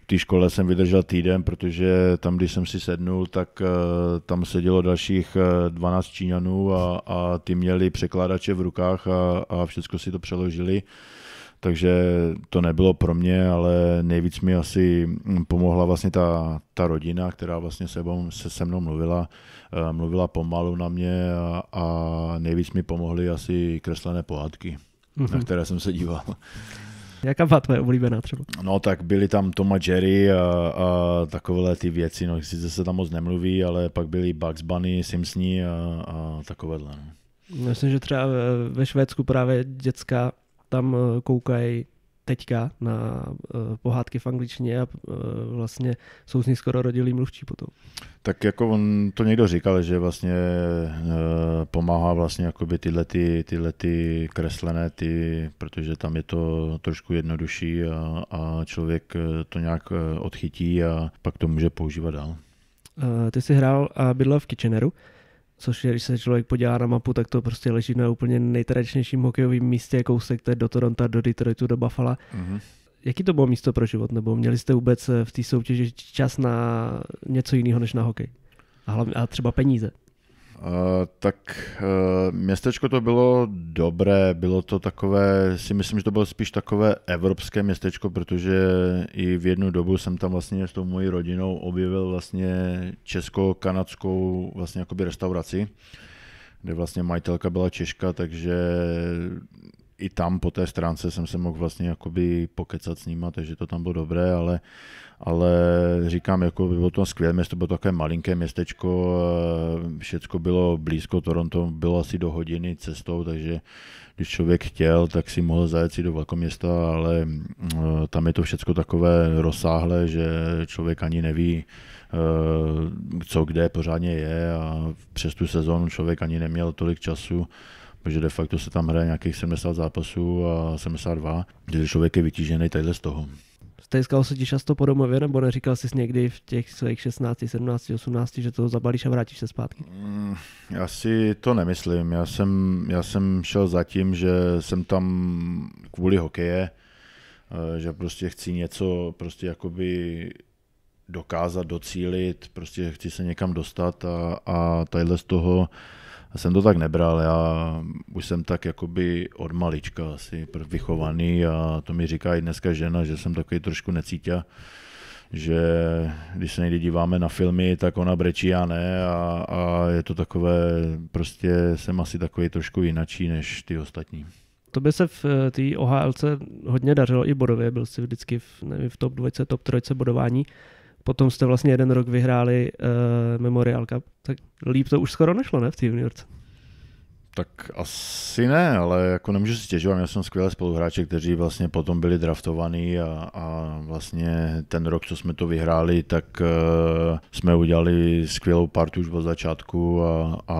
v té škole jsem vydržel týden, protože tam, když jsem si sednul, tak eh, tam sedělo dalších 12 eh, Číňanů a, a ty měli překládače v rukách a, a všechno si to přeložili. Takže to nebylo pro mě, ale nejvíc mi asi mm, pomohla vlastně ta, ta rodina, která vlastně sebou, se se mnou mluvila. Eh, mluvila pomalu na mě a, a nejvíc mi pomohly asi kreslené pohádky, mm-hmm. na mhm. které jsem se díval. Jaká byla tvoje oblíbená třeba? No tak byli tam Tom a Jerry a, a takovéhle ty věci, no sice se tam moc nemluví, ale pak byli Bugs Bunny, Simpsoni a, a takovéhle. No. Myslím, že třeba ve Švédsku právě děcka tam eh, koukají teďka na uh, pohádky v angličtině a uh, vlastně jsou z nich skoro rodilý mluvčí potom. Tak jako on to někdo říkal, že vlastně uh, pomáhá vlastně jakoby tyhle, ty, tyhle ty kreslené, ty, protože tam je to trošku jednodušší a, a člověk to nějak odchytí a pak to může používat dál. Uh, ty jsi hrál a bydlel v Kitcheneru což je, když se člověk podívá na mapu, tak to prostě leží na úplně nejtradičnějším hokejovém místě, kousek to je do Toronto, do Detroitu, do Buffalo. Mm-hmm. Jaký to bylo místo pro život? Nebo měli jste vůbec eh, v té soutěži čas na něco jiného než na hokej? A, hlavně, a třeba peníze? Eh, tak eh, městečko to bylo dobré, bylo to takové, si myslím, že to bylo spíš takové evropské městečko, protože i v jednu dobu jsem tam vlastně s tou mojí rodinou objevil vlastně česko-kanadskou vlastně jakoby restauraci, kde vlastně majitelka byla Češka, takže i tam po té stránce jsem se mohl vlastně jakoby pokecat s nima, takže to tam bylo dobré, ale, ale říkám, jako by bylo to skvělé město, bylo to takové malinké městečko, eh, všechno bylo blízko Toronto, bylo asi do hodiny cestou, takže když člověk chtěl, tak si mohl zajet si do velkoměsta, ale eh, tam je to všechno takové rozsáhlé, že člověk ani neví, eh, co kde pořádně je a přes tu sezónu člověk ani neměl tolik času takže de facto se tam hraje nějakých 70 zápasů a 72, kde člověk je vytížený tadyhle z toho. Stejskal se ti často po domově, nebo neříkal jsi někdy v těch svých 16, 17, 18, že to zabalíš a vrátíš se zpátky? Mm, já si to nemyslím. Já jsem, já jsem šel za tím, že jsem tam kvůli hokeje, eh, že prostě chci něco prostě jakoby dokázat, docílit, prostě chci se někam dostat a, a tadyhle z toho já jsem to tak nebral, já už jsem tak jakoby od malička asi vychovaný a to mi říká i dneska žena, že jsem takový trošku necítě, že když se někdy díváme na filmy, tak ona brečí a ne a, a je to takové, prostě jsem asi takový trošku jinačí než ty ostatní. To by se v eh, té OHLC hodně dařilo i bodově, byl si vždycky v, nevím, v top 20, top 3 bodování. Potom jste vlastně jeden rok vyhráli uh, Memorial Cup, tak líp to už skoro nešlo, ne, v té juniorce? Tak asi ne, ale jako nemůžu si těžovat, měl jsem skvělé spoluhráče, kteří vlastně potom byli draftovaní a, a vlastně ten rok, co jsme to vyhráli, tak uh, jsme udělali skvělou partu už od začátku a, a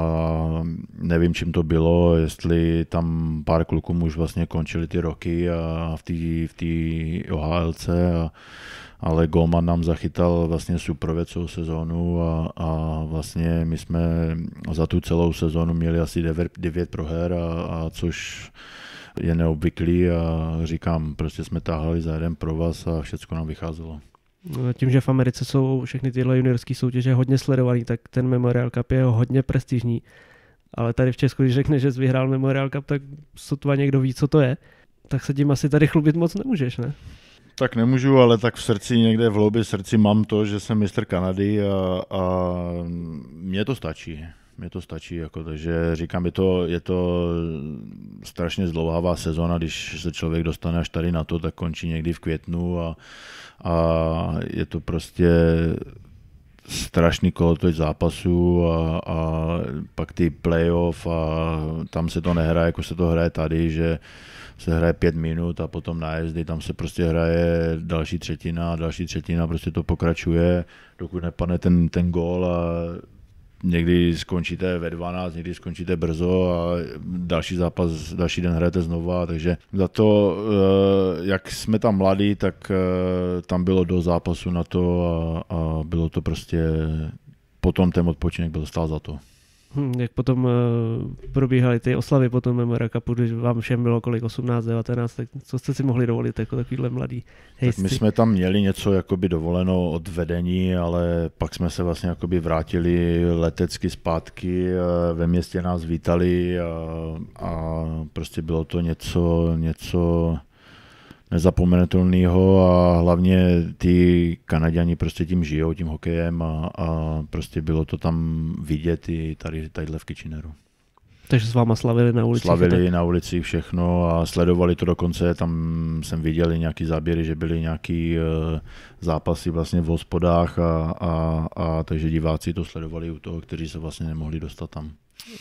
nevím, čím to bylo, jestli tam pár kluků už vlastně končili ty roky a v té v OHLC a ale Goma nám zachytal vlastně super věcou celou sezónu a, a vlastně my jsme za tu celou sezónu měli asi 9, 9 proher, a, a což je neobvyklý a říkám, prostě jsme táhali za jeden vás a všechno nám vycházelo. No tím, že v Americe jsou všechny tyhle juniorské soutěže hodně sledovaný, tak ten Memorial Cup je hodně prestižní. Ale tady v Česku, když řekne, že jsi vyhrál Memorial Cup, tak sotva někdo ví, co to je. Tak se tím asi tady chlubit moc nemůžeš, ne? Tak nemůžu, ale tak v srdci, někde v hloubi srdci mám to, že jsem mistr Kanady a, a mě to stačí. Mně to stačí, jako, takže říkám, je to, je to strašně zdlouhavá sezona, když se člověk dostane až tady na to, tak končí někdy v květnu a, a je to prostě strašný kolotoč zápasů a, a pak ty playoff a tam se to nehraje, jako se to hraje tady, že uh, se hraje pět minut a potom nájezdy, tam se prostě hraje další třetina a další třetina, prostě to pokračuje, dokud nepadne ten, ten gól a někdy skončíte ve 12, někdy skončíte brzo a další zápas, další den hrajete znova, takže za to, eh, jak jsme tam mladí, tak eh, tam bylo do zápasu na to a, a bylo to prostě potom ten odpočinek byl stál za to. Hm, jak potom uh, probíhaly ty oslavy potom Memora Cupu, když vám všem bylo kolik, 18, 19, tak co jste si mohli dovolit jako takovýhle mladý hejstři? Tak my jsme tam měli něco jakoby dovoleno od vedení, ale pak jsme se vlastně jakoby vrátili letecky zpátky, eh, ve městě nás vítali a, a prostě bylo to něco, něco nezapomenutelného a hlavně ty Kanaděni prostě tím žijou, tím hokejem a, a prostě bylo to tam vidět i tady, tadyhle v Kitcheneru. Takže s váma slavili na ulici? Slavili tak? na ulici všechno a sledovali to dokonce, tam jsem viděl nějaký záběry, že byly nějaký e, zápasy vlastně v hospodách a, a, a takže diváci to sledovali u toho, kteří se vlastně nemohli dostat tam.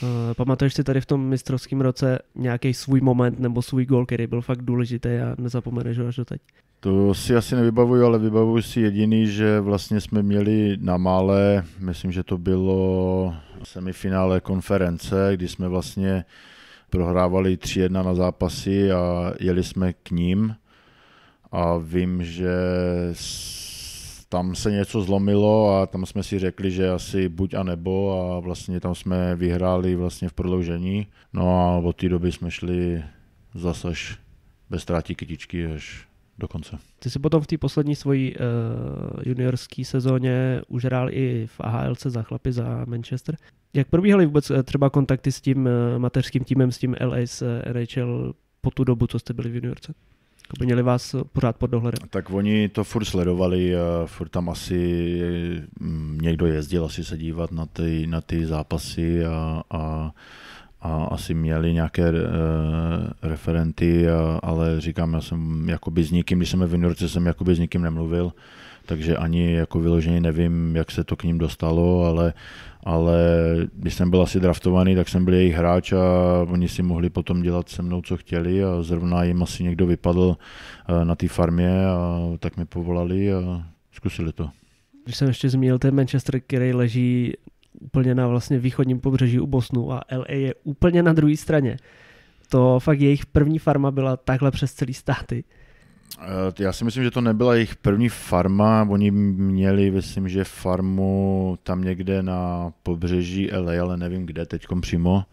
Eh, pamatuješ si tady v tom mistrovském roce nějaký svůj moment nebo svůj gol, který byl fakt důležitý a nezapomeneš ho až do teď? To si asi nevybavuju, ale vybavuju si jediný, že vlastně jsme měli na Mále, myslím, že to bylo semifinále konference, kdy jsme vlastně prohrávali 3-1 na zápasy a jeli jsme k ním. A vím, že tam se něco zlomilo a tam jsme si řekli, že asi buď a nebo a vlastně tam jsme vyhráli vlastně v prodloužení. No a od té doby jsme šli zase až bez ztráti kytičky až do konce. Ty jsi potom v té poslední svojí uh, eh, juniorské sezóně už hrál i v AHLC za chlapy za Manchester. Jak probíhaly vůbec eh, třeba kontakty s tím eh, mateřským týmem, s tím LS Rachel po tu dobu, co jste byli v juniorce? měli vás eh, pořád pod dohledem. Tak oni to furt sledovali, furt tam asi mm, někdo jezdil asi se dívat na ty, na ty zápasy a, a, a asi měli nějaké uh, referenty, a, ale říkám, já jsem jakoby s nikým, když jsem v juniorce, jsem jakoby s nikým nemluvil takže ani jako vyloženě nevím, jak se to k ním dostalo, ale, ale když jsem byl asi draftovaný, tak jsem byl jejich hráč a oni si mohli potom dělat se mnou, co chtěli a zrovna jim asi někdo vypadl eh, na té farmě a tak mi povolali a zkusili to. Když jsem ještě zmínil ten Manchester, který leží úplně na vlastně východním pobřeží u Bosnu a LA je úplně na druhé straně. To fakt jejich první farma byla takhle přes celý státy. Eh, já si myslím, že to nebyla jejich první farma. Oni měli, myslím, že farmu tam někde na pobřeží LA, ale nevím kde, teď přímo.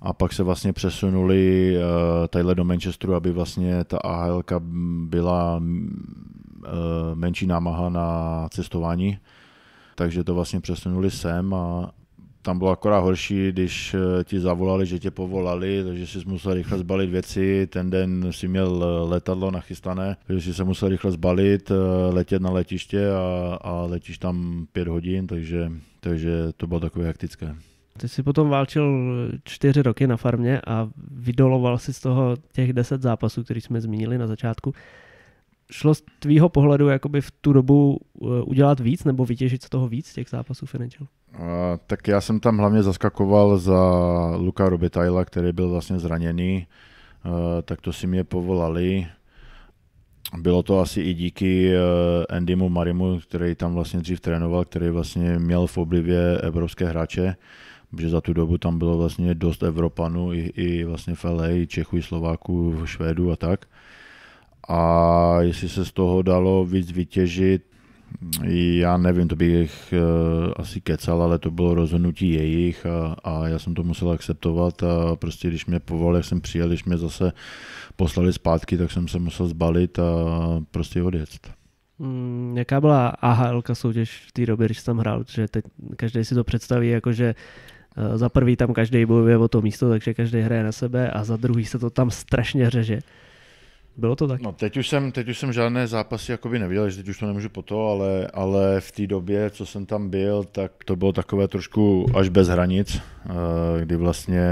A pak se vlastně přesunuli eh, tadyhle do Manchesteru, aby vlastně ta AHL byla eh, menší námaha na cestování. Takže to vlastně přesunuli sem a, tam bylo akorát horší, když eh, ti zavolali, že tě povolali, takže jsi musel rychle zbalit věci, ten den si měl eh, letadlo nachystané, takže jsi se musel rychle zbalit, eh, letět na letiště a, a letíš tam pět hodin, takže, takže to bylo takové hektické. Ty jsi potom válčil čtyři roky na farmě a vydoloval si z toho těch deset zápasů, které jsme zmínili na začátku. Šlo z tvýho pohledu jakoby v tu dobu udělat víc nebo vytěžit z toho víc těch zápasů Financial? tak já jsem tam hlavně zaskakoval za Luka Robitaila, který byl vlastně zraněný, tak to si mě povolali. Bylo to asi i díky e, Andymu Marimu, který tam vlastně dřív trénoval, který vlastně měl v oblivě evropské hráče, protože za tu dobu tam bylo vlastně dost Evropanů, i, i vlastně v LA, i Čechů, i Slováků, Švédů a tak. A jestli se z toho dalo víc vytěžit, já nevím, to bych eh, asi kecal, ale to bylo rozhodnutí jejich a, a já jsem to musel akceptovat a prostě když mě povolali, jak jsem přijel, když mě zase poslali zpátky, tak jsem se musel zbalit a prostě odjet. Mm, jaká byla AHL soutěž v té době, když tam hrál? Že teď každý si to představí jako, že eh, za prvý tam každý bojuje o to místo, takže každý hraje na sebe a za druhý se to tam strašně řeže. Bylo to tak? No, teď už jsem, teď už jsem žádné zápasy jakoby neviděl, že teď už to nemůžu po to, ale, ale v té době, co jsem tam byl, tak to bylo takové trošku až bez hranic, eh, kdy vlastně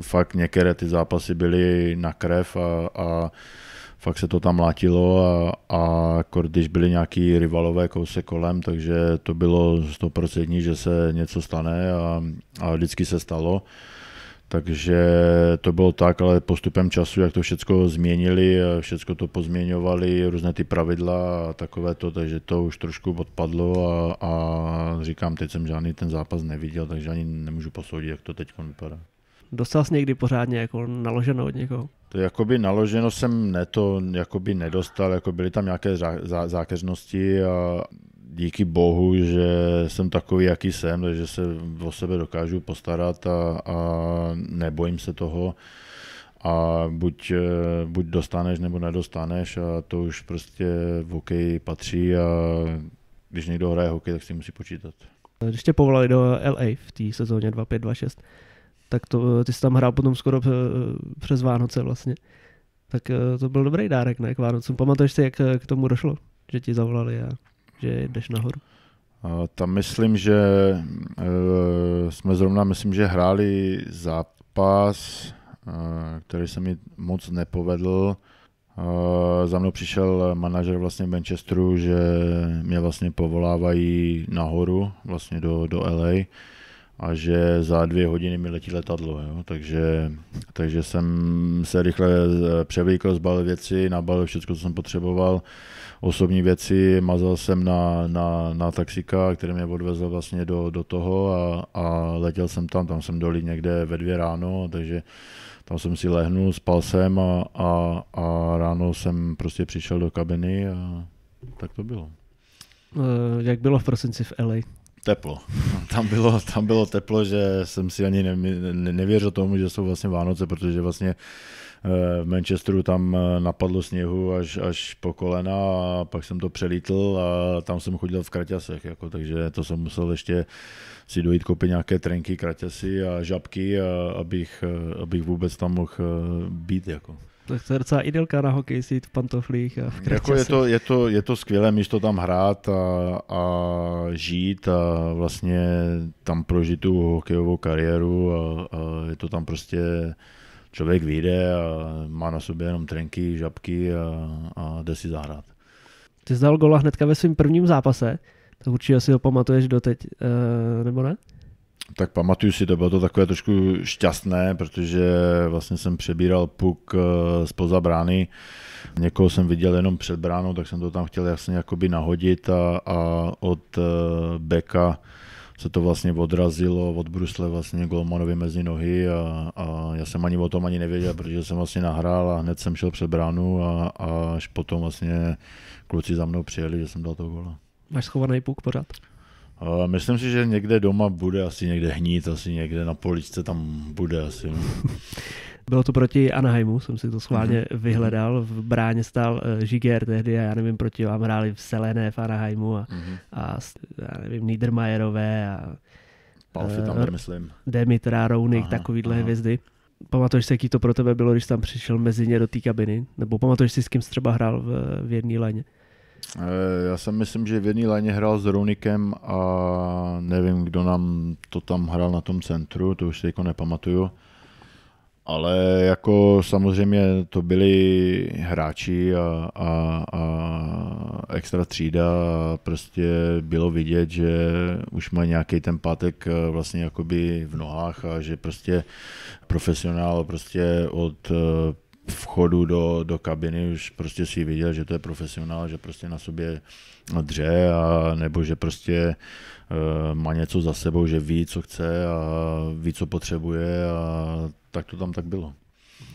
fakt některé ty zápasy byly na krev a, a fakt se to tam látilo a, a když byly nějaký rivalové kousek kolem, takže to bylo 100% že se něco stane a, a vždycky se stalo. Takže to bylo tak, ale postupem času, jak to všechno změnili, všechno to pozměňovali, různé ty pravidla a takové to, takže to už trošku odpadlo a, a říkám, teď jsem žádný ten zápas neviděl, takže ani nemůžu posoudit, jak to teď vypadá. Dostal jsi někdy pořádně jako naloženo od někoho? To jakoby naloženo jsem ne to jakoby nedostal, jako byly tam nějaké zá, zá, zákeřnosti a díky bohu, že jsem takový, jaký jsem, takže se o sebe dokážu postarat a, a nebojím se toho a buď, eh, buď dostaneš nebo nedostaneš a to už prostě v hokeji patří a když někdo hraje hokej, tak si musí počítat. Když tě povolali do LA v té sezóně 25-26, tak to, eh, ty jsi tam hrál potom skoro eh, přes Vánoce vlastně. Tak to byl dobrý dárek, ne, k Vánocům. Pamatuješ si, jak k tomu došlo, že ti zavolali a že jdeš nahoru? A tam myslím, že e, jsme zrovna, myslím, že hráli zápas, e, který se mi moc nepovedl. E, za mnou přišel manažer vlastně v Manchesteru, že mě vlastně povolávají nahoru, vlastně do, do LA a že za dvě hodiny mi letí letadlo, jo? Takže, takže jsem se rychle eh, převlíkl, zbalil věci, nabalil všechno, co jsem potřeboval, osobní věci, mazal jsem na, na, na taxika, který mě odvezl vlastně do, do toho a, a letěl jsem tam, tam jsem dolí někde ve dvě ráno, takže tam jsem si lehnul, spal jsem a, a, a ráno jsem prostě přišel do kabiny a tak to bylo. Eh, jak bylo v prosinci v LA? Teplo. Tam bylo, tam bylo teplo, že jsem si ani nevěřil tomu, že jsou vlastně Vánoce, protože vlastně eh, v Manchesteru tam eh, napadlo sněhu až, až po kolena a pak jsem to přelítl a tam jsem chodil v kraťasech, jako, takže to jsem musel ještě si dojít koupit nějaké trenky, kraťasy a žabky, a, abych, eh, abych vůbec tam mohl být. Jako to, je docela idylka na hokej si v pantoflích a v jako je to, je, to, je to skvělé, místo to tam hrát a, a žít a vlastně tam prožít tu hokejovou kariéru a, a je to tam prostě člověk vyjde a má na sobě jenom trenky, žabky a, a jde si zahrát. Ty jsi dal gola hnedka ve svém prvním zápase, tak určitě si ho pamatuješ doteď, e, nebo ne? tak pamatuju si, to bylo to takové trošku šťastné, protože vlastně jsem přebíral puk spoza eh, brány. Někoho jsem viděl jenom před bránou, tak jsem to tam chtěl jasně jakoby nahodit a, a od eh, beka se to vlastně odrazilo od brusle vlastně Golmanovi mezi nohy a, a, já jsem ani o tom ani nevěděl, protože jsem vlastně nahrál a hned jsem šel před bránu a, a až potom vlastně kluci za mnou přijeli, že jsem dal to gola. Máš schovaný puk pořád? myslím si, že někde doma bude asi někde hnít, asi někde na poličce tam bude asi. No. Bylo to proti Anaheimu, jsem si to schválně mm-hmm. vyhledal. V bráně stál eh, Žiger tehdy a já nevím, proti vám hráli v Selené v Anaheimu a, mm-hmm. a já nevím, Niedermayerové a Palfi eh, tam uh, myslím. Demitra, Rounik, aha, takovýhle aha. hvězdy. Pamatuješ si, jaký to pro tebe bylo, když tam přišel mezi ně do té kabiny? Nebo pamatuješ si, s kým jsi třeba hrál v, v jedné léně? Eh, já si myslím, že v jedné léně hrál s Ronikem a nevím, kdo nám to tam hrál na tom centru, to už si jako nepamatuju. Ale jako samozřejmě to byli hráči a, a, a extra třída a prostě bylo vidět, že už má nějaký ten pátek eh, vlastně jakoby v nohách a že prostě profesionál prostě od eh, vchodu do, do kabiny už prostě si viděl, že to je profesionál, že prostě na sobě dře a nebo že prostě uh, má něco za sebou, že ví, co chce a ví, co potřebuje a tak to tam tak bylo.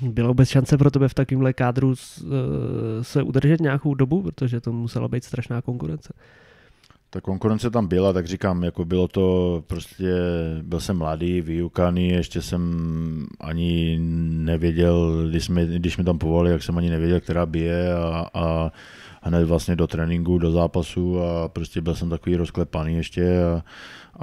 Bylo vůbec šance pro tebe v takovémhle kádru eh, se udržet nějakou dobu, protože to musela být strašná konkurence? ta konkurence tam byla, tak říkám, jako bylo to prostě, byl jsem mladý, vyukaný, ještě jsem ani nevěděl, když, mi, když mi tam povolili, jak jsem ani nevěděl, která bije a, a hned vlastně do tréninku, do zápasu a prostě byl jsem takový rozklepaný ještě a,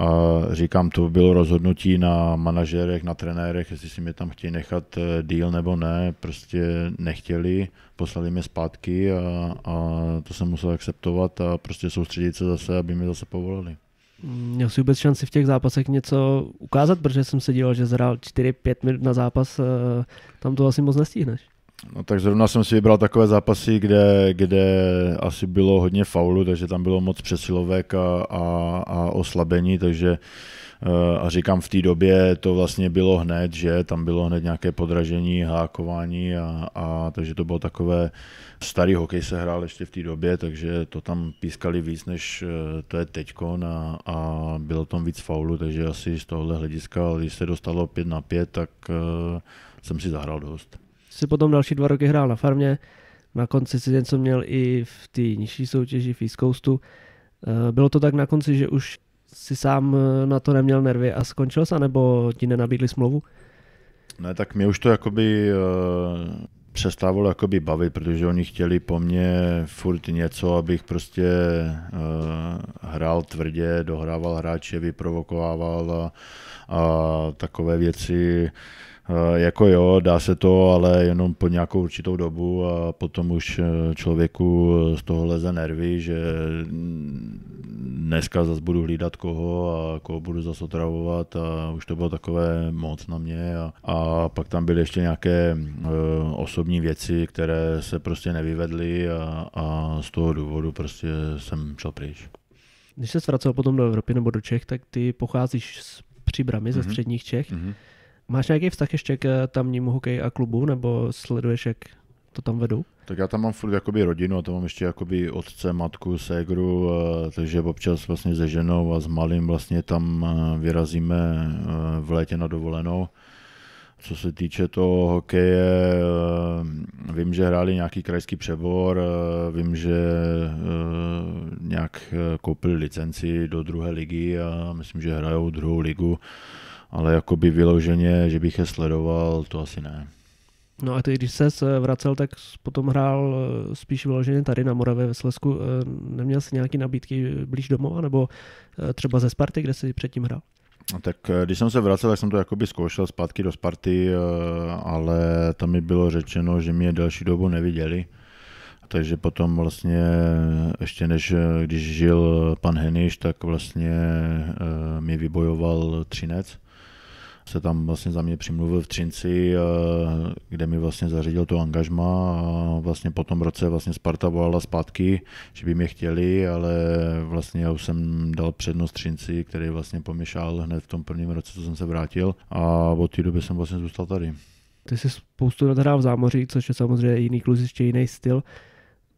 a říkám, to bylo rozhodnutí na manažerech, na trenérech, jestli si mě tam chtějí nechat eh, díl nebo ne, prostě nechtěli, poslali mě zpátky a, a to jsem musel akceptovat a prostě soustředit se zase, aby mi zase povolili. Měl jsi vůbec šanci v těch zápasech něco ukázat, protože jsem se díval, že zhrál 4-5 minut na zápas, eh, tam to asi moc nestíhneš. No tak zrovna jsem si vybral takové zápasy, kde, kde asi bylo hodně faulu, takže tam bylo moc přesilovek a, a, a oslabení, takže eh, a říkám, v té době to vlastně bylo hned, že tam bylo hned nějaké podražení, hákování a, a takže to bylo takové, starý hokej se hrál ještě v té době, takže to tam pískali víc, než eh, to je teďkon a, a bylo tam víc faulu, takže asi z tohohle hlediska, když se dostalo 5 na 5, tak uh, jsem si zahrál dost si potom další dva roky hrál na farmě, na konci si něco měl i v té nižší soutěži v East Coastu. Eh, bylo to tak na konci, že už si sám eh, na to neměl nervy a skončil se, nebo ti nenabídli smlouvu? Ne, tak mě už to jakoby uh, přestávalo jakoby bavit, protože oni chtěli po mně furt něco, abych prostě uh, hrál tvrdě, dohrával hráče, vyprovokovával a, a takové věci. Uh, Eh, jako jo, dá se to, ale jenom po nějakou určitou dobu a potom už eh, člověku eh, z toho leze nervy, že mm, dneska zase budu hlídat koho a koho budu zase otravovat a už to bylo takové moc na mě a, a pak tam byly ještě nějaké osobní věci, které se prostě nevyvedly a, a z toho důvodu prostě jsem šel pryč. Když se vracel potom do Evropy nebo do Čech, tak ty pocházíš z Příbramy, mm-hmm. ze mhm. středních Čech. Mm-hmm. Máš nějaký vztah ještě k eh, tamnímu hokeji a klubu, nebo sleduješ, jak to tam vedou? Tak já tam mám furt jakoby rodinu, a tam mám ještě jakoby otce, matku, ségru, eh, takže občas vlastně se ženou a s malým vlastně tam eh, vyrazíme v létě na dovolenou. Co se týče toho hokeje, vím, že hráli nějaký krajský přebor, vím, že nějak koupili licenci do druhé ligy a myslím, že hrajou druhou ligu ale jako by vyloženě, že bych je sledoval, to asi ne. No a ty, když se eh, vracel, tak potom hrál eh, spíš vyloženě tady na Moravě ve Slesku. Eh, neměl jsi nějaký nabídky blíž domova, nebo třeba ze Sparty, kde jsi předtím hrál? No, tak když jsem se vracel, tak jsem to jakoby zkoušel zpátky do Sparty, ale tam mi bylo řečeno, že mě delší dobu neviděli. Takže potom vlastně, ještě než když žil pan Heniš, tak vlastně mi vybojoval Třinec se tam vlastně za mě přimluvil v Třinci, eh, kde mi vlastně zařídil to angažma a vlastně po tom roce vlastně Sparta volala zpátky, že by mě chtěli, ale vlastně já už jsem dal přednost Třinci, který vlastně poměšal hned v tom prvním roce, co jsem se vrátil a od té doby jsem vlastně zůstal tady. Ty jsi spoustu let hrál v zámoří, což je samozřejmě jiný kluz, ještě jiný styl.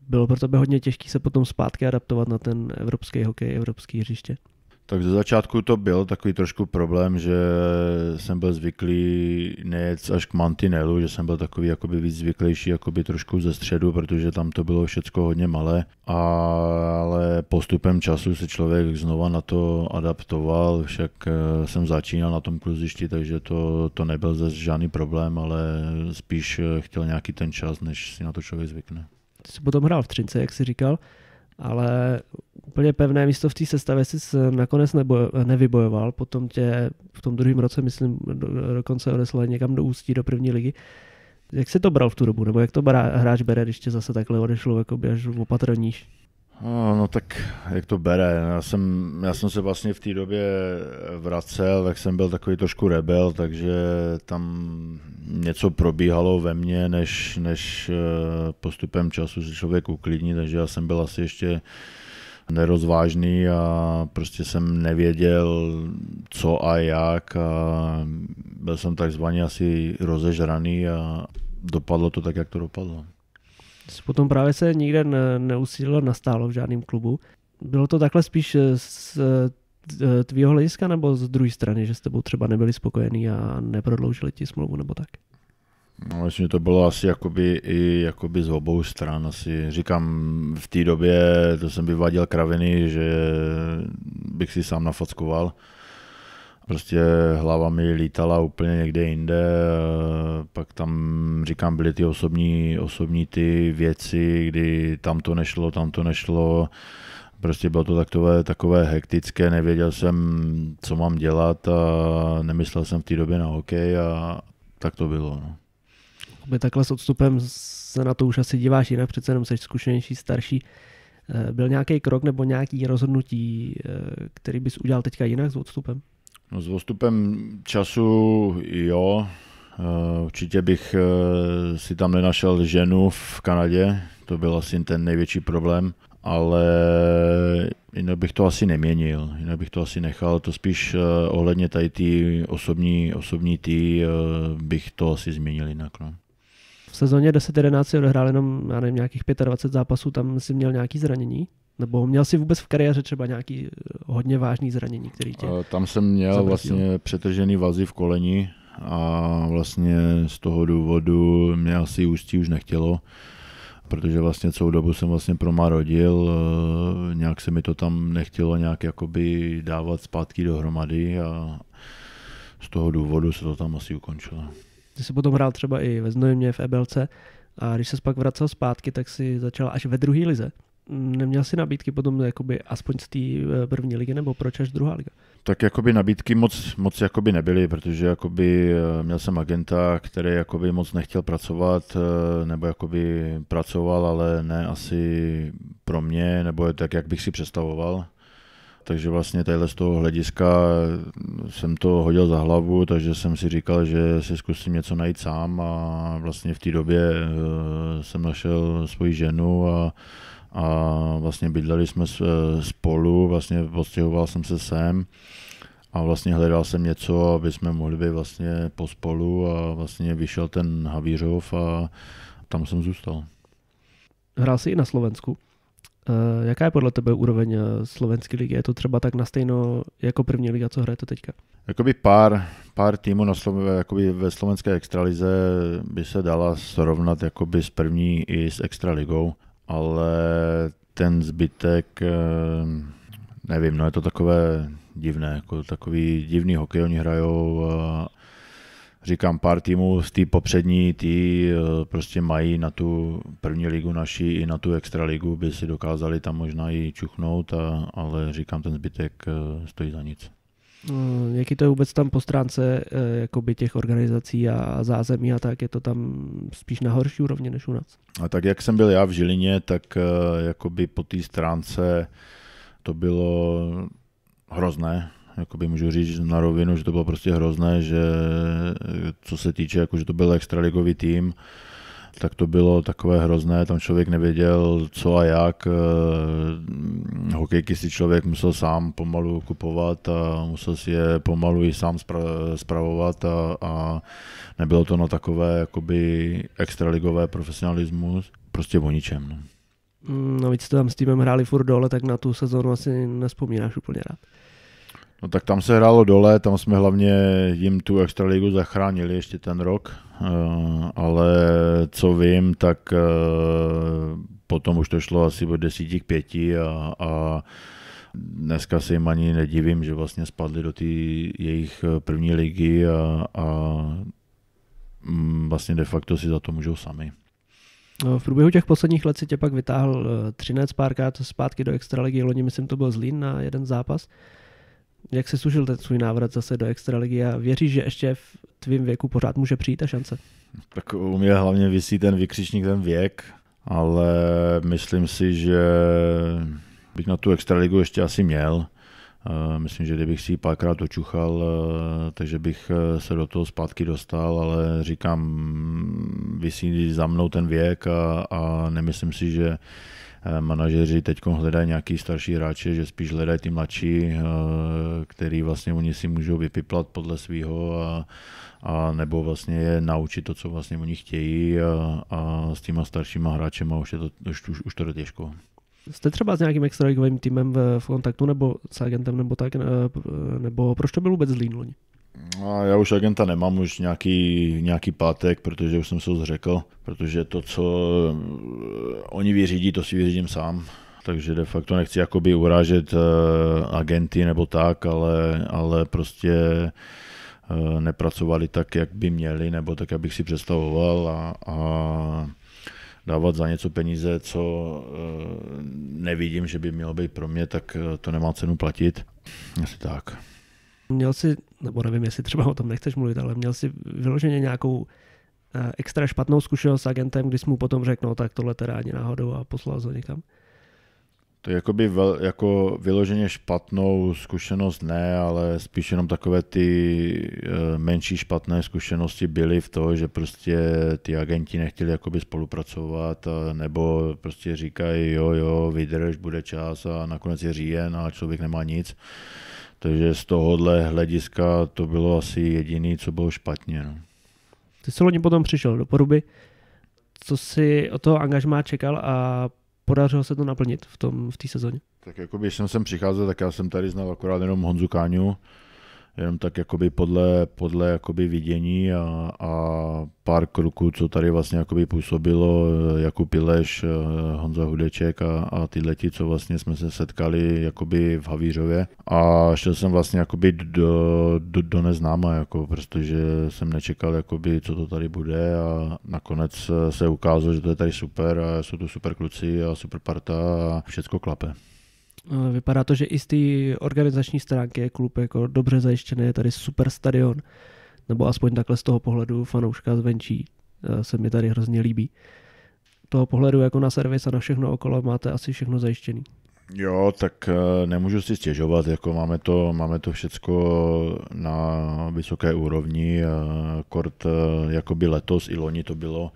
Bylo pro tebe hodně těžké se potom zpátky adaptovat na ten evropský hokej, evropský hřiště? Tak ze začátku to byl takový trošku problém, že jsem byl zvyklý nejet až k mantinelu, že jsem byl takový jakoby víc zvyklejší jakoby trošku ze středu, protože tam to bylo všecko hodně malé, a, ale postupem času se člověk znova na to adaptoval, však eh, jsem začínal na tom kluzišti, takže to, to nebyl zase žádný problém, ale spíš eh, chtěl nějaký ten čas, než si na to člověk zvykne. Ty jsi potom hrál v Třince, jak jsi říkal, ale úplně pevné místo v té sestavě si nakonec nebo nevybojoval, potom tě v tom druhém roce, myslím, do, dokonce odeslal někam do ústí, do první ligy. Jak jsi to bral v tu dobu, nebo jak to hráč bere, když tě zase takhle odešlo jako až opatrníš? No, no tak jak to bere, já jsem, já jsem se vlastně v té době vracel, tak jsem byl takový trošku rebel, takže tam něco probíhalo ve mně, než, než eh, postupem času se člověk uklidní, takže já jsem byl asi ještě nerozvážný a prostě jsem nevěděl, co a jak a byl jsem takzvaně asi rozežraný a dopadlo to tak, jak to dopadlo. Potom právě se nikde neusídlo nastálo v žádném klubu. Bylo to takhle spíš z eh, eh, tvýho hlediska nebo z druhé strany, že s tebou třeba nebyli spokojení a neprodloužili ti smlouvu nebo tak? No, myslím, že to bylo asi jakoby, i jakoby z obou stran. Asi říkám, v té době to jsem vyvadil kraviny, že bych si sám nafackoval. Prostě hlava mi lítala úplně někde jinde, pak tam, říkám, byly ty osobní, osobní ty věci, kdy tam to nešlo, tam to nešlo, prostě bylo to takové, takové hektické, nevěděl jsem, co mám dělat a nemyslel jsem v té době na hokej a tak to bylo. No jakoby takhle s odstupem se na to už asi díváš jinak, přece jenom jsi zkušenější, starší. Eh, byl nějaký krok nebo nějaký rozhodnutí, eh, který bys udělal teďka jinak s odstupem? No, s odstupem času jo, eh, určitě bych si tam nenašel ženu v Kanadě, to byl asi ten největší problém, ale jinak bych to asi neměnil, jinak bych to asi nechal, to spíš ohledně tady ty osobní, osobní ty bych to asi změnil jinak. No v sezóně 10-11 si odehrál jenom, já nevím, nějakých 25 zápasů, tam si měl nějaký zranění? Nebo měl si vůbec v kariéře třeba nějaký eh, hodně vážný zranění, který tě eh, Tam jsem měl zabrzil. vlastně přetržený vazy v koleni a vlastně z toho důvodu mě asi ústí už nechtělo, protože vlastně celou dobu jsem vlastně promarodil, eh, nějak se mi to tam nechtělo nějak jakoby dávat zpátky dohromady a z toho důvodu se to tam asi ukončilo. Ty jsi potom hrál třeba i ve Znojmě, v Ebelce a když se pak vracel zpátky, tak si začal až ve druhé lize. Neměl si nabídky potom jakoby aspoň z té eh, první ligy, nebo proč až druhá liga? Tak jakoby nabídky moc, moc jakoby nebyly, protože jakoby eh, měl jsem agenta, který jakoby moc nechtěl pracovat, eh, nebo jakoby pracoval, ale ne asi pro mě, nebo tak, jak bych si představoval takže vlastně tady z toho hlediska jsem to hodil za hlavu, takže jsem si říkal, že si zkusím něco najít sám a vlastně v té době eh, jsem našel svoji ženu a, a vlastně bydleli jsme eh, spolu, vlastně odstěhoval jsem se sem a vlastně hledal jsem něco, aby jsme mohli být vlastně pospolu a vlastně vyšel ten Havířov a tam jsem zůstal. Hrál jsi i na Slovensku? Eh, jaká je podle tebe úroveň eh, slovenské ligy? Je to třeba tak na stejno jako první liga, co hrajete teďka? Jakoby pár, pár týmů na Slo- jakoby ve slovenské extralize by se dala srovnat jakoby s první i s extraligou, ale ten zbytek, eh, nevím, no je to takové divné, jako takový divný hokej oni hrajou a, říkám, pár týmů z té tý popřední, eh, ty prostě mají na tu první ligu naši i na tu extraligu, by si dokázali tam možná i čuchnout, a, ale říkám, ten zbytek eh, stojí za nic. Hmm, jaký to je vůbec tam po stránce eh, jakoby těch organizací a zázemí a tak, je to tam spíš na horší úrovni než u nás? A tak jak jsem byl já v Žilině, tak jakoby po té stránce to bylo hrozné, jakoby můžu říct na rovinu, že to bylo prostě hrozné, že co se týče, jako že to byl extraligový tým, tak to bylo takové hrozné, tam člověk nevěděl co a jak, eh, hokejky si člověk musel sám pomalu kupovat a musel si je pomalu i sám zpravovat a, a nebylo to na takové jakoby extraligové profesionalismus, prostě o ničem. No. Mm, no víc jste tam s týmem hráli furt dole, tak na tu sezonu asi nespomínáš úplně rád. No tak tam se hrálo dole, tam jsme hlavně jim tu extraligu zachránili ještě ten rok, eh, ale co vím, tak eh, potom už to šlo asi od desíti k pěti a, a dneska se jim ani nedivím, že vlastně spadli do té jejich eh, první ligy a, a mm, vlastně de facto si za to můžou sami. No, v průběhu těch posledních let si tě pak vytáhl třinec párkrát zpátky do extraligy, loni myslím to byl Zlín na jeden zápas. Jak se služil ten svůj návrat zase do extraligy a věříš, že ještě v tvém věku pořád může přijít ta šance? Tak u mě hlavně vysí ten vykřičník, ten věk, ale myslím si, že bych na tu extraligu ještě asi měl. Eh, myslím, že kdybych si ji párkrát očuchal, eh, takže bych eh, se do toho zpátky dostal, ale říkám, mm, vysí za mnou ten věk a, a nemyslím si, že Eh, manažeři teď hledají nějaký starší hráče, že spíš hledají ty mladší, eh, který vlastně oni si můžou vypiplat podle svého a, a nebo vlastně je naučit to, co vlastně oni chtějí a, a s těma staršíma hráčema už, je to, už, už, už to je těžko. Jste třeba s nějakým extraligovým týmem v, v kontaktu nebo s agentem nebo tak, eh, nebo proč to byl vůbec zlý loni? No, já už agenta nemám už nějaký, nějaký pátek, protože už jsem se zřekl, protože to, co eh, oni vyřídí, to si vyřídím sám. Takže de facto nechci jakoby urážet eh, agenty nebo tak, ale, ale prostě eh, nepracovali tak, jak by měli, nebo tak, jak bych si představoval a, a dávat za něco peníze, co nevidím, že by mělo být pro mě, tak to nemá cenu platit. Asi tak. Měl si, nebo nevím, jestli třeba o tom nechceš mluvit, ale měl si vyloženě nějakou eh, extra špatnou zkušenost s agentem, když jsi mu potom řekl, no tak tohle teda ani náhodou a poslal ho někam? To je jakoby vel, jako vyloženě špatnou zkušenost ne, ale spíš jenom takové ty eh, menší špatné zkušenosti byly v tom, že prostě ty agenti nechtěli jakoby spolupracovat nebo prostě říkají jo, jo, vydrž, bude čas a nakonec je říjen a člověk nemá nic. Takže z tohohle hlediska to bylo asi jediné, co bylo špatně. No. Ty jsi loni potom přišel do poruby. Co si o toho angažmá čekal a podařilo se to naplnit v té v sezóně? Tak jako když jsem sem přicházel, tak já jsem tady znal akorát jenom Honzu Káňu, jenom tak jakoby podle, podle jakoby vidění a, a pár kroků, co tady vlastně jakoby působilo, eh, jako Pileš, eh, Honza Hudeček a, a tyhle ti, co vlastně jsme se setkali jakoby v Havířově a šel jsem vlastně jakoby do, do, do neznáma, jako, protože jsem nečekal, jakoby, co to tady bude a nakonec eh, se ukázalo, že to je tady super a jsou tu super kluci a super parta a všecko klape. Eh, vypadá to, že i z té organizační stránky je klub jako dobře zajištěný, je tady super stadion, nebo aspoň takhle z toho pohledu fanouška zvenčí eh, se mi tady hrozně líbí. Toho pohledu jako na servis a na všechno okolo máte asi všechno zajištěný. Jo, tak eh, nemůžu si stěžovat, jako máme to, máme to všecko na vysoké úrovni. Kort jako by letos i loni to bylo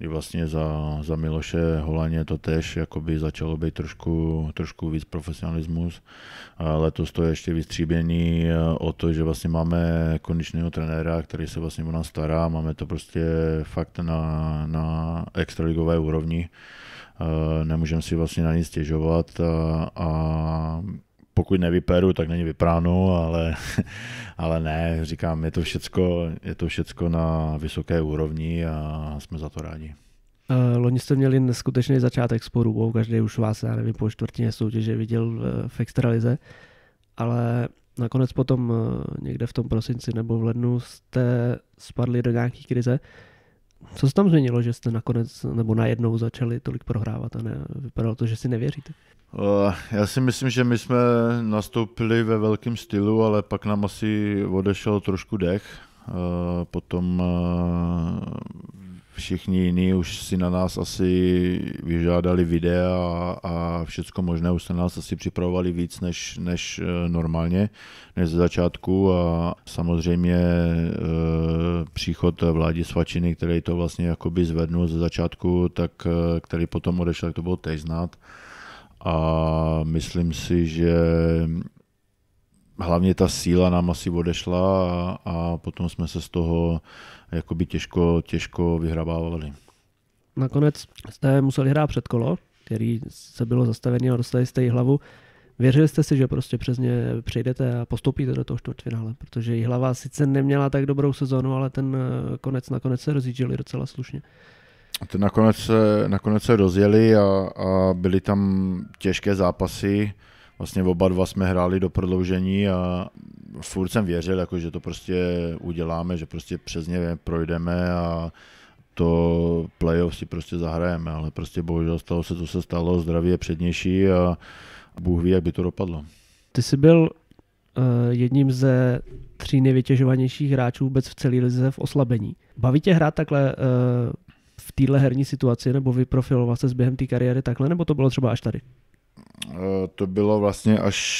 kdy vlastně za, za Miloše Holaně to tež jakoby začalo být trošku, trošku víc profesionalismus. A letos to je ještě vystříbený eh, o to, že vlastně máme konečného trenéra, který se vlastně o nás stará, máme to prostě fakt na, na extraligové úrovni. Eh, nemůžeme si vlastně na nic stěžovat eh, a, a pokud nevyperu, tak není vypránu, ale, ale ne, říkám, je to, všecko, je to všecko na vysoké úrovni a jsme za to rádi. Eh, loni jste měli neskutečný začátek sporu, bo každý už vás, já nevím, po čtvrtině soutěže viděl eh, v extralize, ale nakonec potom eh, někde v tom prosinci nebo v lednu jste spadli do nějaké krize. Co se tam změnilo, že jste nakonec nebo najednou začali tolik prohrávat a ne, vypadalo to, že si nevěříte? Eh, já si myslím, že my jsme nastoupili ve velkém stylu, ale pak nám asi odešel trošku dech. Eh, potom eh, všichni jiní už si na nás asi vyžádali videa a všecko možné, už se na nás asi připravovali víc než, než normálně, než ze začátku a samozřejmě příchod vládi Svačiny, který to vlastně jakoby zvednul ze začátku, tak který potom odešel, tak to bylo teď znát a myslím si, že hlavně ta síla nám asi odešla a, a potom jsme se z toho jakoby těžko, těžko vyhrabávali. Nakonec jste museli hrát před kolo, který se bylo zastavený a dostali jste ji hlavu. Věřili jste si, že prostě přes ně přejdete a postoupíte do toho čtvrtfinále, protože hlava sice neměla tak dobrou sezonu, ale ten konec nakonec se rozjížděli docela slušně to nakonec, nakonec se rozjeli a, a byly tam těžké zápasy. Vlastně oba dva jsme hráli do prodloužení a furt jsem věřil, jako, že to prostě uděláme, že prostě přes ně projdeme a to playoff si prostě zahrajeme, ale prostě bohužel stalo se, co se stalo, zdraví je přednější a Bůh ví, jak by to dopadlo. Ty jsi byl uh, jedním ze tří nejvytěžovanějších hráčů vůbec v celé lize v oslabení. Baví tě hrát takhle uh, v téhle herní situaci nebo vyprofiloval se během té kariéry takhle, nebo to bylo třeba až tady? Eh, to bylo vlastně až,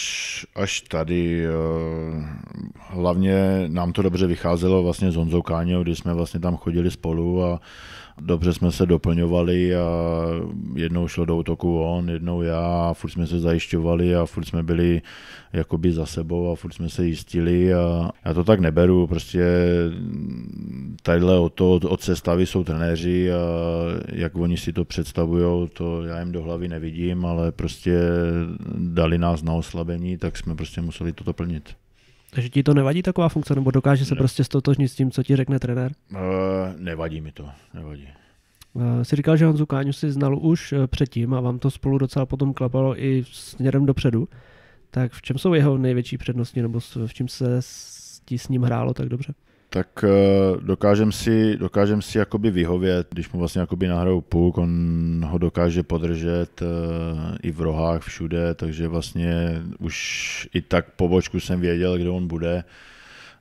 až tady. Eh, hlavně nám to dobře vycházelo vlastně s Honzou Káňou, kdy jsme vlastně tam chodili spolu a dobře jsme se doplňovali a jednou šlo do útoku on, jednou já a furt jsme se zajišťovali a furt jsme byli jakoby za sebou a furt jsme se jistili a já to tak neberu, prostě tadyhle od, to, od sestavy jsou trenéři a jak oni si to představují, to já jim do hlavy nevidím, ale prostě dali nás na oslabení, tak jsme prostě museli toto plnit. Takže ti to nevadí taková funkce, nebo dokáže se ne. prostě stotožnit s tím, co ti řekne trenér? Uh, nevadí mi to, nevadí. Uh, eh, si říkal, že Honzu Káňu si znal už eh, předtím a vám to spolu docela potom klapalo i směrem dopředu. Tak v čem jsou jeho největší přednosti, nebo v čem se ti s ním hrálo tak dobře? tak eh, dokážem si, dokážem si jakoby vyhovět, když mu vlastně jakoby nahrou puk, on ho dokáže podržet eh, i v rohách všude, takže vlastně už i tak po bočku jsem věděl, kde on bude,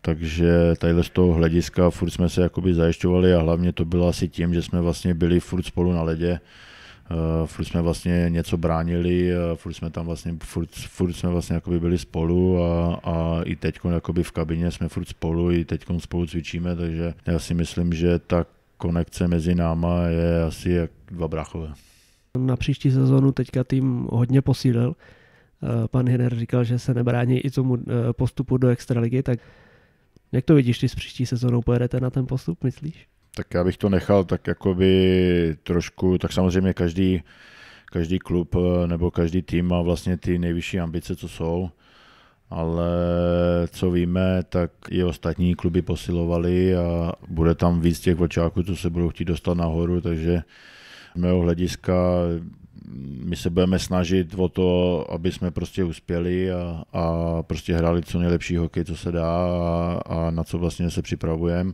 takže tady z toho hlediska furt jsme se jakoby zajišťovali a hlavně to bylo asi tím, že jsme vlastně byli furt spolu na ledě, Uh, furt jsme vlastně něco bránili, uh, furt jsme tam vlastně, furt, furt jsme vlastně jakoby byli spolu a, a i teď v kabině jsme furt spolu, i teď spolu cvičíme, takže já si myslím, že ta konekce mezi náma je asi jak dva brachové. Na příští sezonu teďka tým hodně posílil. Eh, pan Hiner říkal, že se nebrání i tomu postupu do extraligy, tak jak to vidíš, ty s příští sezónou pojedete na ten postup, myslíš? Tak já bych to nechal tak jakoby trošku, tak samozřejmě každý, každý klub eh, nebo každý tým má vlastně ty nejvyšší ambice, co jsou, ale co víme, tak i ostatní kluby posilovali a bude tam víc těch vlčáků, co se budou chtít dostat nahoru, takže z mého hlediska my se budeme snažit o to, aby jsme prostě uspěli a, a prostě hráli co nejlepší hokej, co se dá a, a na co vlastně se připravujeme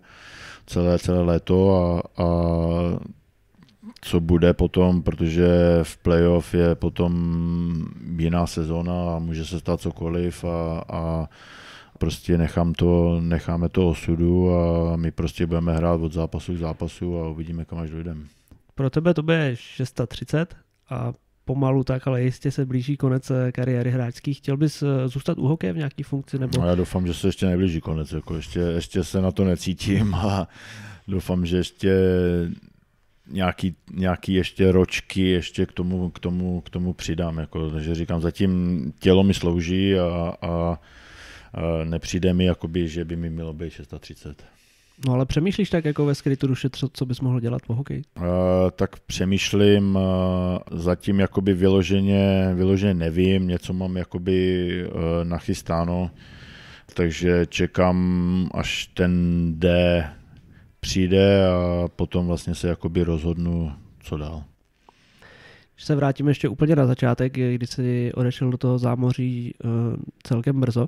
celé, celé léto a, a co bude potom, protože v playoff je potom jiná sezóna a může se stát cokoliv a, a prostě nechám to, necháme to osudu a my prostě budeme hrát od zápasu k zápasu a uvidíme, kam až dojdeme. Pro tebe to bude 630 a pomalu tak, ale jistě se blíží konec eh, kariéry hráčských. Chtěl bys eh, zůstat u hokeje v nějaký funkci? Nebo... No já doufám, že se ještě neblíží konec, jako ještě, ještě se na to necítím a doufám, že ještě nějaký, nějaký ještě ročky ještě k tomu, k tomu, k tomu přidám. Jako, takže říkám, zatím tělo mi slouží a, a, a nepřijde mi, jakoby, že by mi mělo být 630. No ale přemýšlíš tak jako ve skrytu duše, co, co bys mohl dělat po hokeji? Uh, tak přemýšlím, uh, zatím jakoby vyloženě, vyloženě nevím, něco mám jakoby uh, nachystáno, takže čekám, až ten D přijde a potom vlastně se jakoby rozhodnu, co dál. Když se vrátím ještě úplně na začátek, kdy jsi odešel do toho zámoří uh, celkem brzo,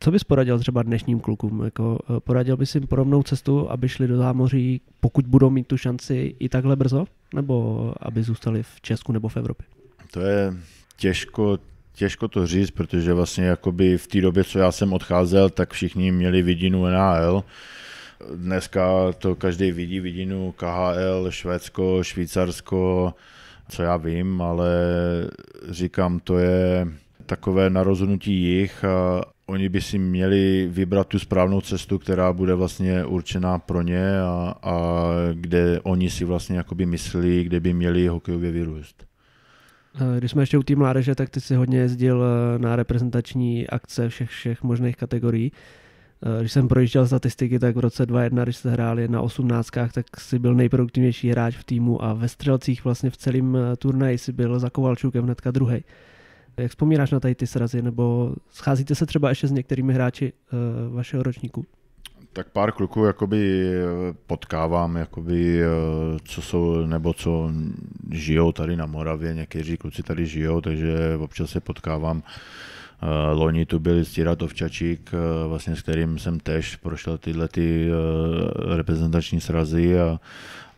co bys poradil třeba dnešním klukům? Jako, eh, poradil bys jim podobnou cestu, aby šli do zámoří, pokud budou mít tu šanci i takhle brzo? Nebo eh, aby zůstali v Česku nebo v Evropě? To je těžko, těžko to říct, protože vlastně jakoby v té době, co já jsem odcházel, tak všichni měli vidinu NHL. Dneska to každý vidí, vidinu KHL, Švédsko, Švýcarsko, co já vím, ale říkám, to je takové na rozhodnutí jich a, oni by si měli vybrat tu správnou cestu, která bude vlastně určená pro ně a, a kde oni si vlastně jakoby myslí, kde by měli hokejově vyrůst. Eh, když jsme ještě u té mládeže, tak ty si hodně jezdil eh, na reprezentační akce všech, všech možných kategorií. Eh, když jsem projížděl statistiky, tak v roce 2001, když jste hráli na osmnáctkách, tak si byl nejproduktivnější hráč v týmu a ve střelcích vlastně v celém turnaji si byl za Kovalčukem hnedka druhý. Jak vzpomínáš na tady ty srazy, nebo scházíte se třeba ještě s některými hráči uh, vašeho ročníku? Tak pár kluků jakoby eh, potkávám, jakoby, eh, co jsou, nebo co žijou tady na Moravě, někteří kluci tady žijou, takže občas se potkávám. Loni tu byl Stírat Ovčačík, vlastně s kterým jsem tež prošel tyhle ty reprezentační srazy a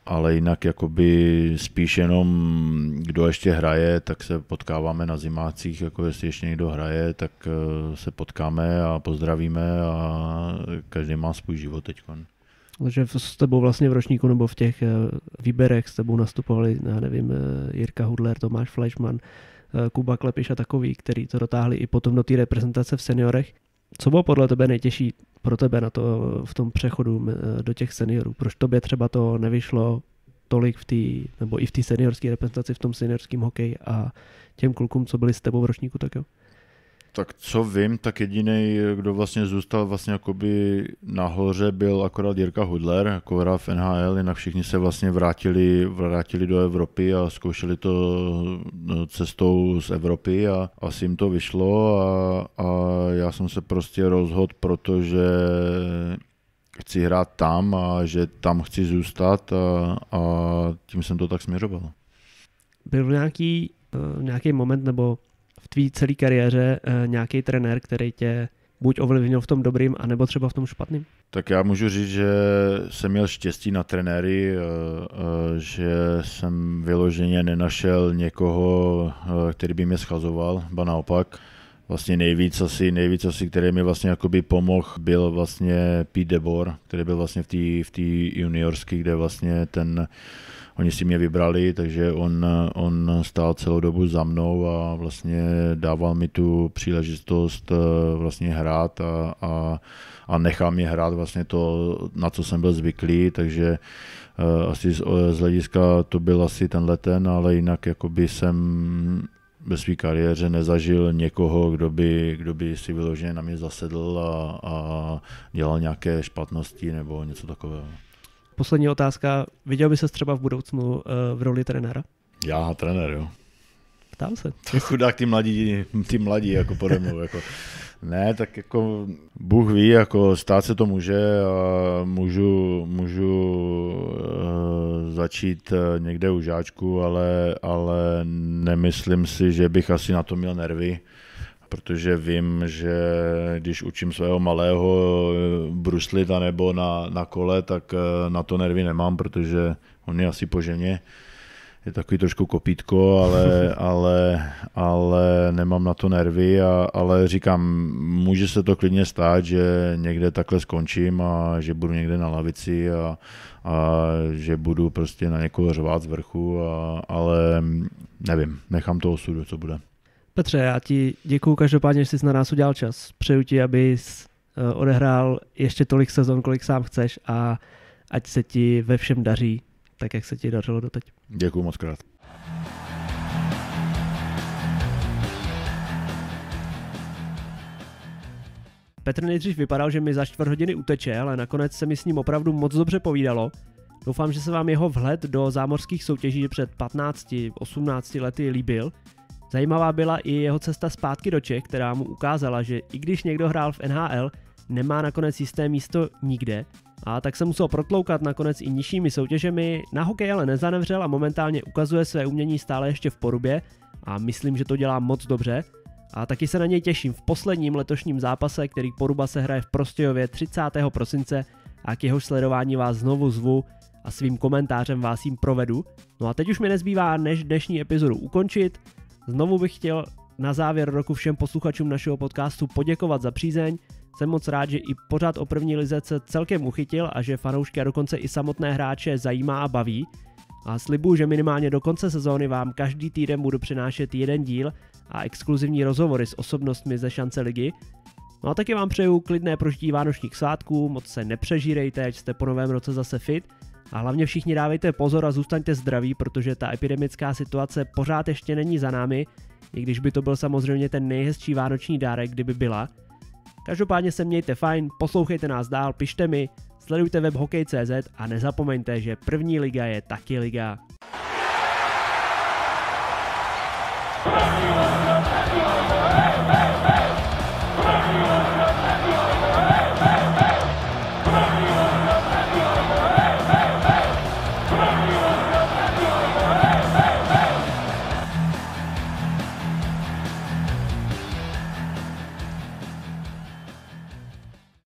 ale jinak jakoby spíš jenom kdo ještě hraje, tak se potkáváme na zimácích, jako jestli ještě někdo hraje, tak eh, se potkáme a pozdravíme a každý má svůj život teď. Takže s tebou vlastně v ročníku nebo v těch eh, výberech s tebou nastupovali, já nevím, eh, Jirka Hudler, Tomáš Fleischmann, Kuba Klepiš a takový, který to dotáhli i potom do té reprezentace v seniorech. Co bylo podle tebe nejtěžší pro tebe na to, v tom přechodu eh, do těch seniorů? Proč tobě třeba to nevyšlo tolik v té, nebo i v té seniorské reprezentaci, v tom seniorském hokeji a těm klukům, co byli s tebou v ročníku, tak jo? Tak co vím, tak jediný, kdo vlastně zůstal vlastně jakoby nahoře, byl akorát Jirka Hudler, jako hra v NHL, jinak všichni se vlastně vrátili, vrátili do Evropy a zkoušeli to no, cestou z Evropy a asi jim to vyšlo a, a já jsem se prostě rozhodl, protože chci hrát tam a že tam chci zůstat a, a tím jsem to tak směřoval. Byl nějaký, eh, nějaký moment nebo v tvý celé kariéře eh, nějaký trenér, který tě buď ovlivnil v tom dobrým, anebo třeba v tom špatným? Tak já můžu říct, že jsem měl štěstí na trenéry, eh, eh, že jsem vyloženě nenašel někoho, který by mě schazoval, ba naopak. Vlastně nejvíc asi, nejvíc asi, který mi vlastně jakoby pomohl, byl vlastně Pete Debor, který byl vlastně v té v tý juniorské, kde vlastně ten Oni si mě vybrali, takže on, on stál celou dobu za mnou a vlastně dával mi tu příležitost eh, vlastně hrát a, a, a nechal mě hrát vlastně to, na co jsem byl zvyklý, takže eh, asi z, eh, z hlediska to byl asi tenhle ten, ale jinak jakoby jsem ve své kariéře nezažil někoho, kdo by, kdo by si vyloženě na mě zasedl a, a dělal nějaké špatnosti nebo něco takového poslední otázka. Viděl by se třeba v budoucnu eh, v roli trenéra? Já trenér, jo. Ptám se. To chudák ty mladí, ty mladí jako pode mnou. jako. Ne, tak jako Bůh ví, jako stát se to může a můžu, můžu uh, začít eh, někde u žáčku, ale, ale nemyslím si, že bych asi na to měl nervy protože vím, že když učím svého malého eh, bruslit nebo na, na kole, tak eh, na to nervy nemám, protože on je asi po ženě. Je takový trošku kopítko, ale, ale, ale nemám na to nervy, a, ale říkám, může se to klidně stát, že někde takhle skončím a že budu někde na lavici a, a že budu prostě na někoho řvát z vrchu, a, ale nevím, nechám to osudu, co bude. Petře, já ti děkuju každopádně, že jsi na nás udělal čas. Přeju ti, abys eh, odehrál ještě tolik sezon, kolik sám chceš a ať se ti ve všem daří, tak jak se ti dařilo doteď. Děkuji moc krát. Petr nejdřív vypadal, že mi za čtvrt hodiny uteče, ale nakonec se mi s ním opravdu moc dobře povídalo. Doufám, že se vám jeho vhled do zámořských soutěží před 15-18 lety líbil Zajímavá byla i jeho cesta zpátky do Čech, která mu ukázala, že i když někdo hrál v NHL, nemá nakonec jisté místo nikde a tak se musel protloukat nakonec i nižšími soutěžemi, na hokej ale nezanevřel a momentálně ukazuje své umění stále ještě v porubě a myslím, že to dělá moc dobře. A taky se na něj těším v posledním letošním zápase, který Poruba se hraje v Prostějově 30. prosince a k jeho sledování vás znovu zvu a svým komentářem vás jim provedu. No a teď už mi nezbývá, než dnešní epizodu ukončit. Znovu bych chtěl na závěr roku všem posluchačům našeho podcastu poděkovat za přízeň. Jsem moc rád, že i pořád o první lize se celkem uchytil a že fanoušky a dokonce i samotné hráče zajímá a baví. A slibuju, že minimálně do konce sezóny vám každý týden budu přinášet jeden díl a exkluzivní rozhovory s osobnostmi ze šance ligy. No a taky vám přeju klidné prožití vánočních svátků, moc se nepřežírejte, ať jste po novém roce zase fit – a hlavně všichni dávejte pozor a zůstaňte zdraví, protože ta epidemická situace pořád ještě není za námi, i když by to byl samozřejmě ten nejhezčí vánoční dárek, kdyby byla. Každopádně se mějte fajn, poslouchejte nás dál, pište mi, sledujte web hokej.cz a nezapomeňte, že první liga je taky liga.